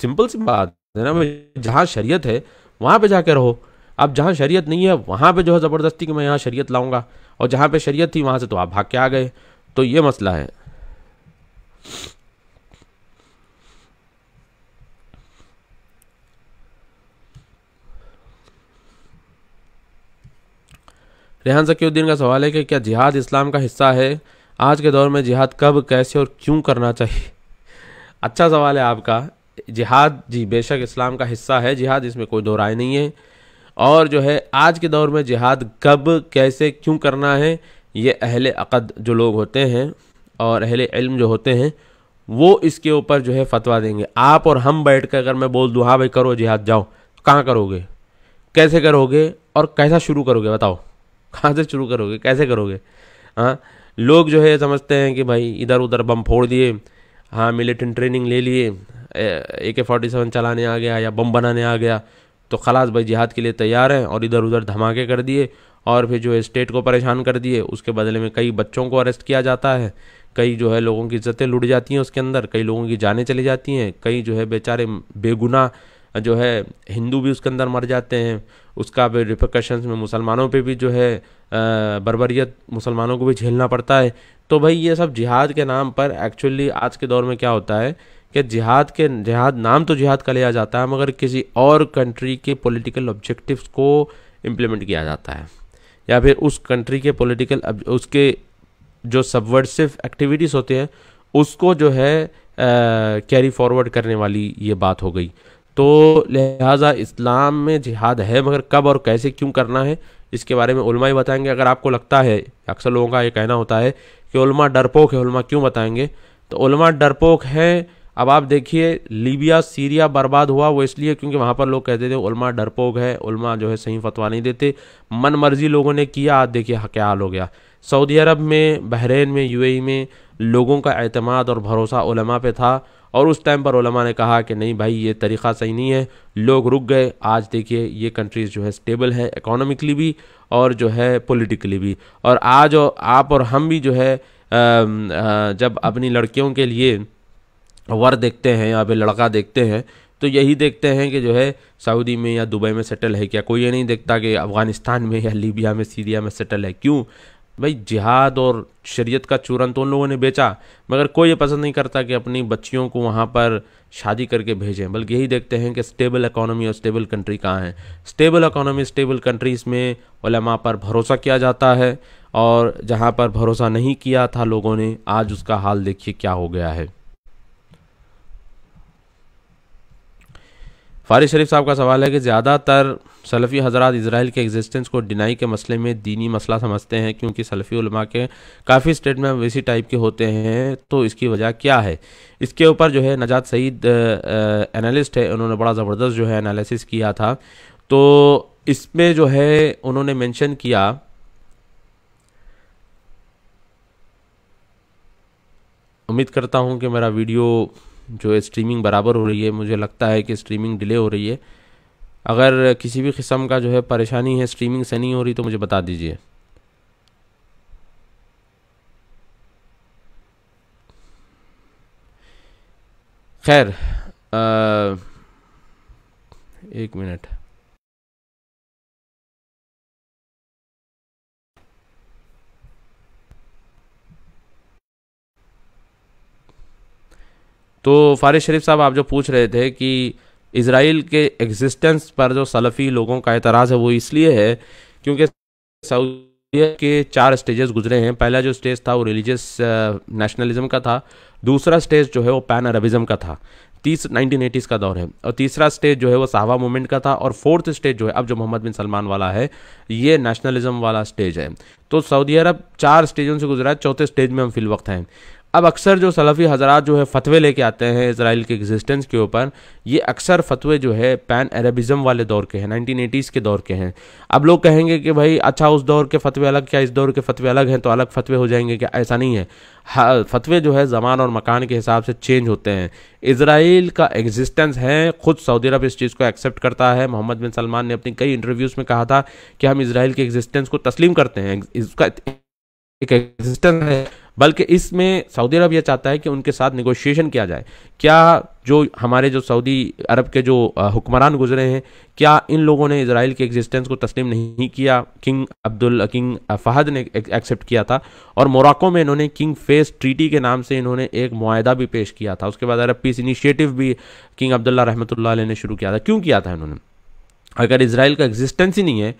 सिंपल सी बात है ना भाई जहाँ शरीयत है वहाँ पर जाके रहो अब जहाँ शरीयत नहीं है वहाँ पर जो है ज़बरदस्ती कि मैं यहाँ शरीयत लाऊँगा और जहाँ पर शरीयत थी वहाँ से तो आप भाग के आ गए तो ये मसला है रेहान सकीउद्दीन का सवाल है कि क्या जिहाद इस्लाम का हिस्सा है आज के दौर में जिहाद कब कैसे और क्यों करना चाहिए अच्छा सवाल है आपका जिहाद जी बेशक इस्लाम का हिस्सा है जिहाद इसमें कोई दो राय नहीं है और जो है आज के दौर में जिहाद कब कैसे क्यों करना है ये अहले अक़द जो लोग होते हैं और अहल इल्म जो होते हैं वो इसके ऊपर जो है फतवा देंगे आप और हम बैठ कर अगर मैं बोल दूँ हाँ भाई करो जिहाद जाओ तो कहाँ करोगे कैसे करोगे और कैसा शुरू करोगे बताओ कहाँ से शुरू करोगे कैसे करोगे हाँ लोग जो है समझते हैं कि भाई इधर उधर बम फोड़ दिए हाँ मिलिटेंट ट्रेनिंग ले लिए ए के फोर्टी सेवन चलाने आ गया या बम बनाने आ गया तो खलास भाई जिहाद के लिए तैयार हैं और इधर उधर धमाके कर दिए और फिर जो है स्टेट को परेशान कर दिए उसके बदले में कई बच्चों को अरेस्ट किया जाता है कई जो है लोगों की इज्जतें लुट जाती हैं उसके अंदर कई लोगों की जानें चली जाती हैं कई जो है बेचारे बेगुनाह जो है हिंदू भी उसके अंदर मर जाते हैं उसका भी रिपोकशंस में मुसलमानों पे भी जो है बरबरीत मुसलमानों को भी झेलना पड़ता है तो भाई ये सब जिहाद के नाम पर एक्चुअली आज के दौर में क्या होता है कि जिहाद के जिहाद नाम तो जिहाद का लिया जाता है मगर किसी और कंट्री के पॉलिटिकल ऑब्जेक्टिव्स को इम्प्लीमेंट किया जाता है या फिर उस कंट्री के पॉलिटिकल उसके जो सबवर्सिव एक्टिविटीज़ होते हैं उसको जो है कैरी फॉरवर्ड करने वाली ये बात हो गई तो लिहाजा इस्लाम में जिहाद है मगर कब और कैसे क्यों करना है इसके बारे में उलमा ही बताएंगे अगर आपको लगता है अक्सर लोगों का ये कहना होता है कि उलमा डरपोक है उलमा क्यों बताएंगे तो उलमा डरपोक है अब आप देखिए लीबिया सीरिया बर्बाद हुआ वो इसलिए क्योंकि वहाँ पर लोग कहते थे उलमा डरपोक है उलमा जो है सही फतवा नहीं देते मन मर्जी लोगों ने किया आज देखिए क्या हाल हो गया सऊदी अरब में बहरीन में यूएई में लोगों का अतमाद और भरोसा उलमा पे था और उस टाइम पर उलमा ने कहा कि नहीं भाई ये तरीक़ा सही नहीं है लोग रुक गए आज देखिए ये कंट्रीज़ जो है स्टेबल है इकोनॉमिकली भी और जो है पॉलिटिकली भी और आज और आप और हम भी जो है जब अपनी लड़कियों के लिए वर देखते हैं या फिर लड़का देखते हैं तो यही देखते हैं कि जो है सऊदी में या दुबई में सेटल है क्या कोई ये नहीं देखता कि अफ़गानिस्तान में या लीबिया में सीरिया में सेटल है क्यों भाई जिहाद और शरीयत का चूरन तो उन लोगों ने बेचा मगर कोई ये पसंद नहीं करता कि अपनी बच्चियों को वहाँ पर शादी करके भेजें बल्कि यही देखते हैं कि स्टेबल इकोनॉमी और स्टेबल कंट्री कहाँ है स्टेबल इकोनॉमी स्टेबल कंट्रीज़ में ओलमा पर भरोसा किया जाता है और जहाँ पर भरोसा नहीं किया था लोगों ने आज उसका हाल देखिए क्या हो गया है फारिज शरीफ साहब का सवाल है कि ज़्यादातर सलफ़ी हज़रा इसराइल के एग्जिस्टेंस को डिनाई के मसले में दीनी मसला समझते हैं क्योंकि सलफ़ी उलमा के काफ़ी स्टेटमेंट इसी टाइप के होते हैं तो इसकी वजह क्या है इसके ऊपर जो है नजात सईद एनालिस्ट है उन्होंने बड़ा ज़बरदस्त जो है एनालिसिस किया था तो इसमें जो है उन्होंने मैंशन किया उम्मीद करता हूं कि मेरा वीडियो जो है स्ट्रीमिंग बराबर हो रही है मुझे लगता है कि स्ट्रीमिंग डिले हो रही है अगर किसी भी किस्म का जो है परेशानी है स्ट्रीमिंग से नहीं हो रही तो मुझे बता दीजिए खैर एक मिनट तो फारिज शरीफ साहब आप जो पूछ रहे थे कि इसराइल के एग्जिस्टेंस पर जो सलफ़ी लोगों का एतराज़ है वो इसलिए है क्योंकि सऊदी के चार स्टेजेस गुजरे हैं पहला जो स्टेज था वो रिलीजियस नेशनलिज्म का था दूसरा स्टेज जो है वो पैन अरबिज़म का था तीस नाइनटीन एटीज़ का दौर है और तीसरा स्टेज जो है वो सहावा मूवमेंट का था और फोर्थ स्टेज जो है अब जो मोहम्मद बिन सलमान वाला है ये नेशनलिज्म वाला स्टेज है तो सऊदी अरब चार स्टेजों से गुजरा है चौथे स्टेज में हम फिल वक्त हैं अब अक्सर जो सलफ़ी हज़रा जो है फतवे लेके आते हैं इसराइल के एग्जिस्टेंस के ऊपर ये अक्सर फतवे जो है पैन अरबिज़म वाले दौर के हैं नाइनटीन एटीज़ के दौर के हैं अब लोग कहेंगे कि भाई अच्छा उस दौर के फतवे अलग क्या इस दौर के फतवे अलग हैं तो अलग फतवे हो जाएंगे क्या ऐसा नहीं है फतवे जो है ज़मान और मकान के हिसाब से चेंज होते हैं इसराइल का एग्जिस्टेंस है ख़ुद सऊदी अरब इस चीज़ को एक्सेप्ट करता है मोहम्मद बिन सलमान ने अपनी कई इंटरव्यूज़ में कहा था कि हम इसराइल के एग्जिस्टेंस को तस्लीम करते हैं इसका एक एग्जिस्टेंस है बल्कि इसमें सऊदी अरब यह चाहता है कि उनके साथ निगोशिएशन किया जाए क्या जो हमारे जो सऊदी अरब के जो हुक्मरान गुजरे हैं क्या इन लोगों ने इसराइल के एग्जिस्टेंस को तस्लीम नहीं किया किंग अब्दुल किंग फहद ने एक्सेप्ट किया था और मोराको में इन्होंने किंग फेस ट्रीटी के नाम से इन्होंने एक माहदा भी पेश किया था उसके बाद अरब पीस इनिशिएटिव भी किंग अब्दुल्ला रहमतुल्ला ने शुरू किया था क्यों किया था इन्होंने अगर इसराइल का एग्जिस्टेंस ही नहीं है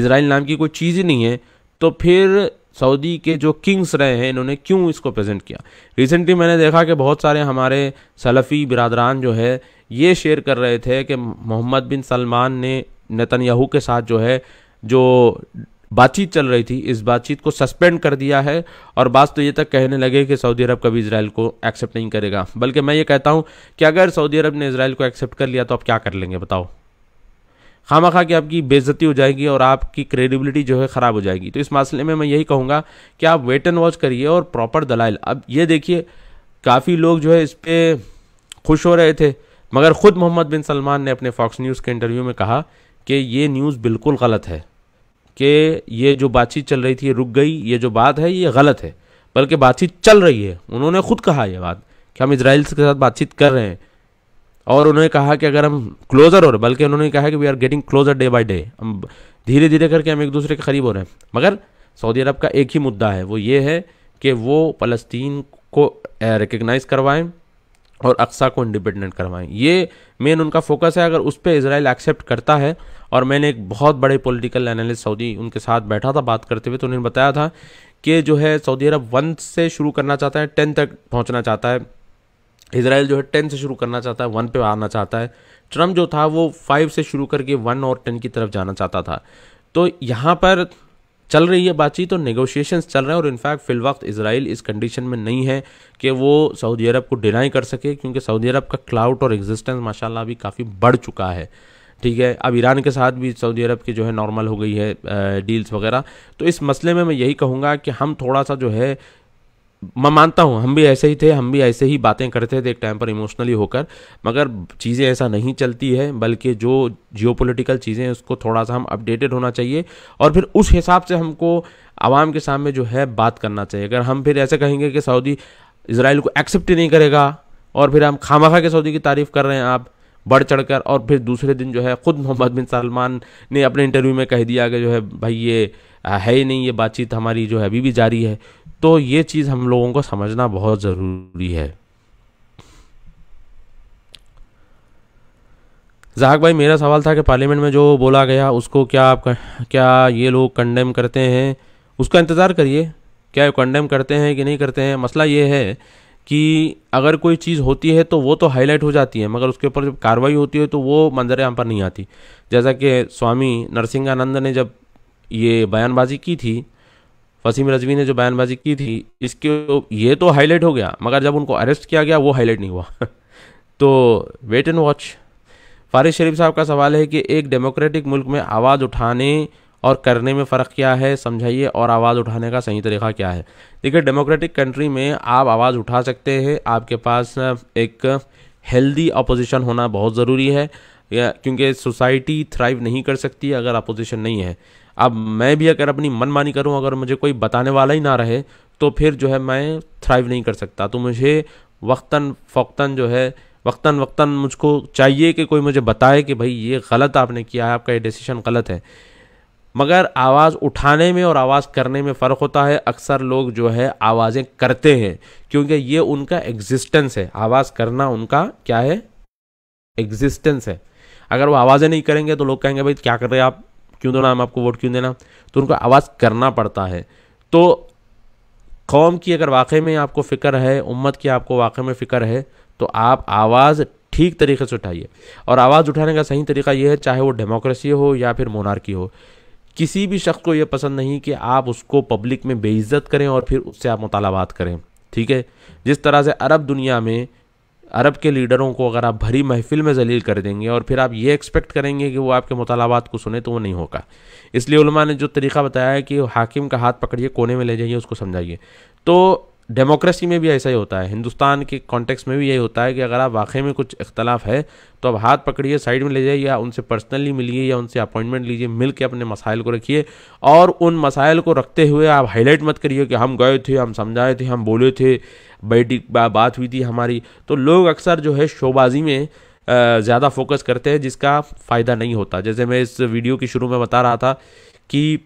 इसराइल नाम की कोई चीज़ ही नहीं है तो फिर सऊदी के जो किंग्स रहे हैं इन्होंने क्यों इसको प्रेजेंट किया रिसेंटली मैंने देखा कि बहुत सारे हमारे सलफ़ी बिरादरान जो है ये शेयर कर रहे थे कि मोहम्मद बिन सलमान ने नतनयाहू के साथ जो है जो बातचीत चल रही थी इस बातचीत को सस्पेंड कर दिया है और बात तो ये तक कहने लगे कि सऊदी अरब कभी इसराइल को एक्सेप्ट नहीं करेगा बल्कि मैं ये कहता हूँ कि अगर सऊदी अरब ने इसराइल को एक्सेप्ट कर लिया तो आप क्या कर लेंगे बताओ खामा खा कि आपकी बेजती हो जाएगी और आपकी क्रेडिबिलिटी जो है ख़राब हो जाएगी तो इस मसले में मैं यही कहूँगा कि आप वेट एंड वॉच करिए और प्रॉपर दलाइल अब ये देखिए काफ़ी लोग जो है इस पर खुश हो रहे थे मगर ख़ुद मोहम्मद बिन सलमान ने अपने फॉक्स न्यूज़ के इंटरव्यू में कहा कि ये न्यूज़ बिल्कुल गलत है कि ये जो बातचीत चल रही थी रुक गई ये जो बात है ये गलत है बल्कि बातचीत चल रही है उन्होंने खुद कहा यह बात कि हम इसराइल के साथ बातचीत कर रहे हैं और उन्होंने कहा कि अगर हम क्लोजर हो रहे बल्कि उन्होंने कहा कि we are getting closer day by day हम धीरे धीरे करके हम एक दूसरे के करीब हो रहे हैं मगर सऊदी अरब का एक ही मुद्दा है वो ये है कि वो फ़लस्तीन को रिकगनाइज़ करवाएं और अक्सा को इंडिपेंडेंट करवाएं ये मेन उनका फोकस है अगर उस पर इसराइल एक्सेप्ट करता है और मैंने एक बहुत बड़े पॉलिटिकल एनालिस्ट सऊदी उनके साथ बैठा था बात करते हुए तो उन्होंने बताया था कि जो है सऊदी अरब वन से शुरू करना चाहता है टेन तक पहुंचना चाहता है इसराइल जो है टेन से शुरू करना चाहता है वन पे आना चाहता है ट्रम्प जो था वो फाइव से शुरू करके वन और टेन की तरफ जाना चाहता था तो यहाँ पर चल रही है बातचीत और नेगोशिएशंस चल रहे हैं और इनफैक्ट फिलवक्त इसराइल इस कंडीशन में नहीं है कि वो सऊदी अरब को डिनाई कर सके क्योंकि सऊदी अरब का क्लाउड और एग्जिस्टेंस माशाला अभी काफ़ी बढ़ चुका है ठीक है अब ईरान के साथ भी सऊदी अरब की जो है नॉर्मल हो गई है डील्स वगैरह तो इस मसले में मैं यही कहूँगा कि हम थोड़ा सा जो है मैं मानता हूँ हम भी ऐसे ही थे हम भी ऐसे ही बातें करते थे एक टाइम पर इमोशनली होकर मगर चीज़ें ऐसा नहीं चलती है बल्कि जो जियो पोलिटिकल चीज़ें हैं उसको थोड़ा सा हम अपडेटेड होना चाहिए और फिर उस हिसाब से हमको आवाम के सामने जो है बात करना चाहिए अगर हम फिर ऐसे कहेंगे कि सऊदी इसराइल को एक्सेप्ट ही नहीं करेगा और फिर हम खामा के सऊदी की तारीफ़ कर रहे हैं आप बढ़ चढ़ कर और फिर दूसरे दिन जो है ख़ुद मोहम्मद बिन सलमान ने अपने इंटरव्यू में कह दिया कि जो है भाई ये है ही नहीं ये बातचीत हमारी जो है अभी भी जारी है तो ये चीज़ हम लोगों को समझना बहुत ज़रूरी है जाक भाई मेरा सवाल था कि पार्लियामेंट में जो बोला गया उसको क्या आप क्या ये लोग कंडेम करते हैं उसका इंतज़ार करिए क्या कंडेम करते हैं कि नहीं करते हैं मसला ये है कि अगर कोई चीज़ होती है तो वो तो हाईलाइट हो जाती है मगर उसके ऊपर जब कार्रवाई होती है तो वो मंजर यहाँ पर नहीं आती जैसा कि स्वामी नरसिंहानंद ने जब ये बयानबाजी की थी वसीम रजवी ने जो बयानबाजी की थी इसके ये तो हाईलाइट हो गया मगर जब उनको अरेस्ट किया गया वो हाईलाइट नहीं हुआ तो wait and watch Fariz Sharif साहब का सवाल है कि एक डेमोक्रेटिक मुल्क में आवाज़ उठाने और करने में फ़र्क क्या है समझाइए और आवाज़ उठाने का सही तरीका क्या है देखिए डेमोक्रेटिक कंट्री में आप आवाज़ उठा सकते हैं आपके पास एक हेल्दी अपोजिशन होना बहुत ज़रूरी है क्योंकि सोसाइटी थ्राइव नहीं कर सकती अगर अपोजिशन नहीं है अब मैं भी अगर अपनी मनमानी करूँ अगर मुझे कोई बताने वाला ही ना रहे तो फिर जो है मैं थ्राइव नहीं कर सकता तो मुझे वक्ता फ़क्ता जो है वक्ता वक्ता मुझको चाहिए कि कोई मुझे बताए कि भाई ये गलत आपने किया है आपका ये डिसीशन गलत है मगर आवाज़ उठाने में और आवाज़ करने में फ़र्क होता है अक्सर लोग जो है आवाज़ें करते हैं क्योंकि ये उनका एग्जिस्टेंस है आवाज़ करना उनका क्या है एग्जिस्टेंस है अगर वो आवाज़ें नहीं करेंगे तो लोग कहेंगे भाई क्या कर रहे हैं आप क्यों देना हम आपको वोट क्यों देना तो उनको आवाज़ करना पड़ता है तो कौम की अगर वाक़ई में आपको फ़िक्र है उम्मत की आपको वाक़ई में फ़िक्र है तो आप आवाज़ ठीक तरीके से उठाइए और आवाज़ उठाने का सही तरीका यह है चाहे वो डेमोक्रेसी हो या फिर मोनार्की हो किसी भी शख्स को ये पसंद नहीं कि आप उसको पब्लिक में बेइज्जत करें और फिर उससे आप मुतालबात करें ठीक है जिस तरह से अरब दुनिया में अरब के लीडरों को अगर आप भरी महफिल में जलील कर देंगे और फिर आप ये एक्सपेक्ट करेंगे कि वो आपके मुतालबात को सुने तो वो नहीं होगा इसलिए ने जो तरीका बताया है कि हाकिम का हाथ पकड़िए कोने में ले जाइए उसको समझाइए तो डेमोक्रेसी में भी ऐसा ही होता है हिंदुस्तान के कॉन्टेक्स्ट में भी यही होता है कि अगर आप वाकई में कुछ इख्तलाफ है तो आप हाथ पकड़िए साइड में ले जाइए या उनसे पर्सनली मिलिए या उनसे अपॉइंटमेंट लीजिए मिल के अपने मसाइल को रखिए और उन मसाइल को रखते हुए आप हाईलाइट मत करिए कि हम गए थे हम समझाए थे हम बोले थे बैठी बात हुई थी हमारी तो लोग अक्सर जो है शोबाजी में ज़्यादा फोकस करते हैं जिसका फ़ायदा नहीं होता जैसे मैं इस वीडियो की शुरू में बता रहा था कि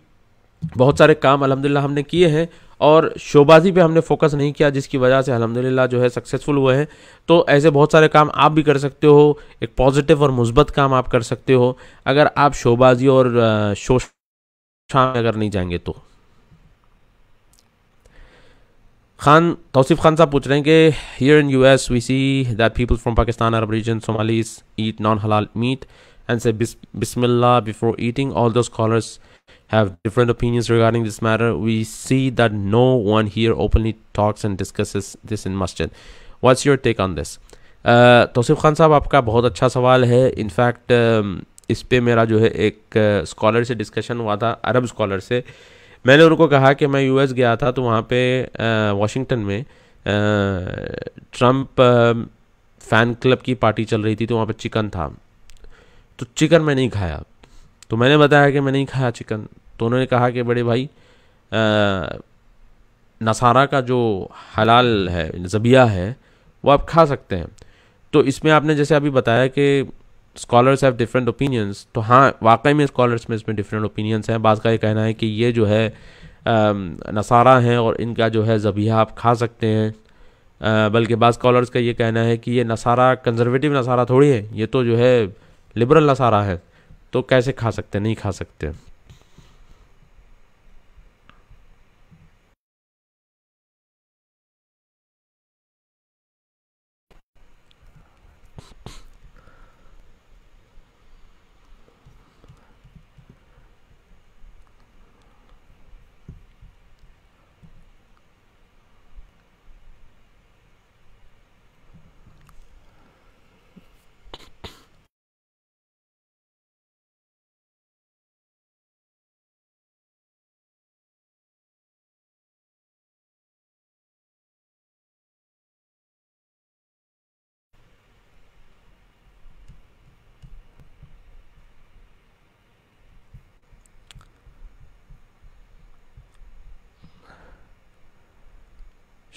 बहुत सारे काम अलहमदिल्ला हमने किए हैं और शोबाजी पे हमने फोकस नहीं किया जिसकी वजह से अलहमदिल्ला जो है सक्सेसफुल हुए हैं तो ऐसे बहुत सारे काम आप भी कर सकते हो एक पॉजिटिव और मुस्बत काम आप कर सकते हो अगर आप शोबाजी और शोशा अगर नहीं जाएंगे तो खान तोसीफ़ खान साहब पूछ रहे हैं कि here in U S we see that people from Pakistan Arab region Somalis eat non halal meat and say बिस्मिल्ला before eating although scholars have different opinions regarding this matter, we see that no one here openly talks and discusses this in masjid. What's your take on this? Tausif uh, Khan साहब आपका बहुत अच्छा सवाल है इनफैक्ट um, इस पे मेरा जो है एक स्कॉलर uh, से डिस्कशन हुआ था अरब स्कॉलर से मैंने उनको कहा कि मैं यूएस गया था तो वहाँ पे वाशिंगटन uh, में ट्रंप फ़ैन क्लब की पार्टी चल रही थी तो वहाँ पे चिकन था तो चिकन मैं नहीं खाया तो मैंने बताया कि मैं नहीं खाया चिकन तो उन्होंने कहा कि बड़े भाई नसारा का जो हलाल है जबिया है वो आप खा सकते हैं तो इसमें आपने जैसे अभी बताया कि स्कॉलर्स हैव डिफरेंट ओपिनियंस तो हाँ वाकई में स्कॉलर्स में इसमें डिफरेंट ओपिनियंस हैं बाज़ का ये कहना है कि ये जो है नसारा हैं और इनका जो है जबिया आप खा सकते हैं बल्कि बाज़ स्कॉलर्स का ये कहना है कि ये नसारा कंजर्वेटिव नसारा थोड़ी है ये तो जो है लिबरल नसारा है तो कैसे खा सकते नहीं खा सकते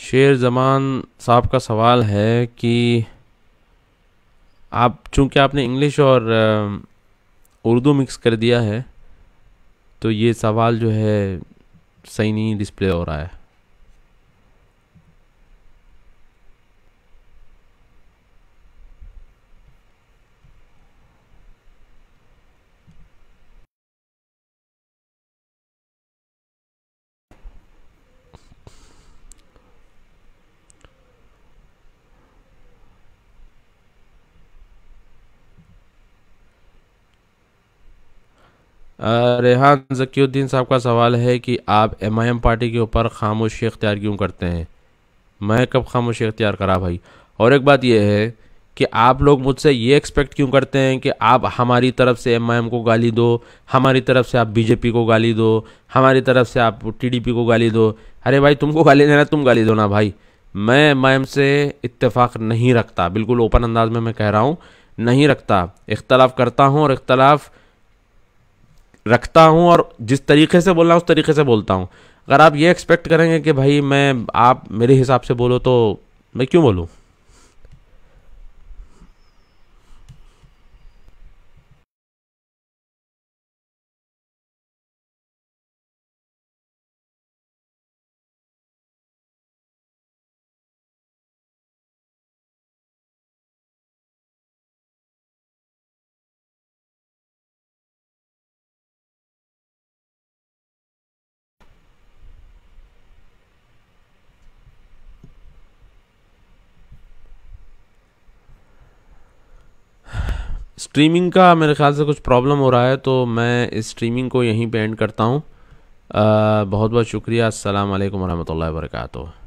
शेर जमान साहब का सवाल है कि आप चूंकि आपने इंग्लिश और उर्दू मिक्स कर दिया है तो ये सवाल जो है सही नहीं डिस्प्ले हो रहा है रेहान जकीुद्दीन साहब का सवाल है कि आप एम पार्टी के ऊपर खामोशी अख्तियार क्यों करते हैं मैं कब खामोशी अख्तियार करा भाई और एक बात यह है कि आप लोग मुझसे ये एक्सपेक्ट क्यों करते हैं कि आप हमारी तरफ से एम को गाली दो हमारी तरफ से आप बीजेपी को गाली दो हमारी तरफ से आप टीडीपी को गाली दो अरे भाई तुमको गाली देना तुम गाली दो ना भाई मैं एम से इत्तेफाक नहीं रखता बिल्कुल ओपन अंदाज में मैं कह रहा हूँ नहीं रखता इख्तलाफ करता हूँ और इख्तलाफ़ रखता हूँ और जिस तरीके से बोल रहा हूँ उस तरीके से बोलता हूँ अगर आप ये एक्सपेक्ट करेंगे कि भाई मैं आप मेरे हिसाब से बोलो तो मैं क्यों बोलूँ स्ट्रीमिंग का मेरे ख्याल से कुछ प्रॉब्लम हो रहा है तो मैं इस स्ट्रीमिंग को यहीं पे एंड करता हूँ बहुत बहुत शुक्रिया अल्लाम वरहमल वर्का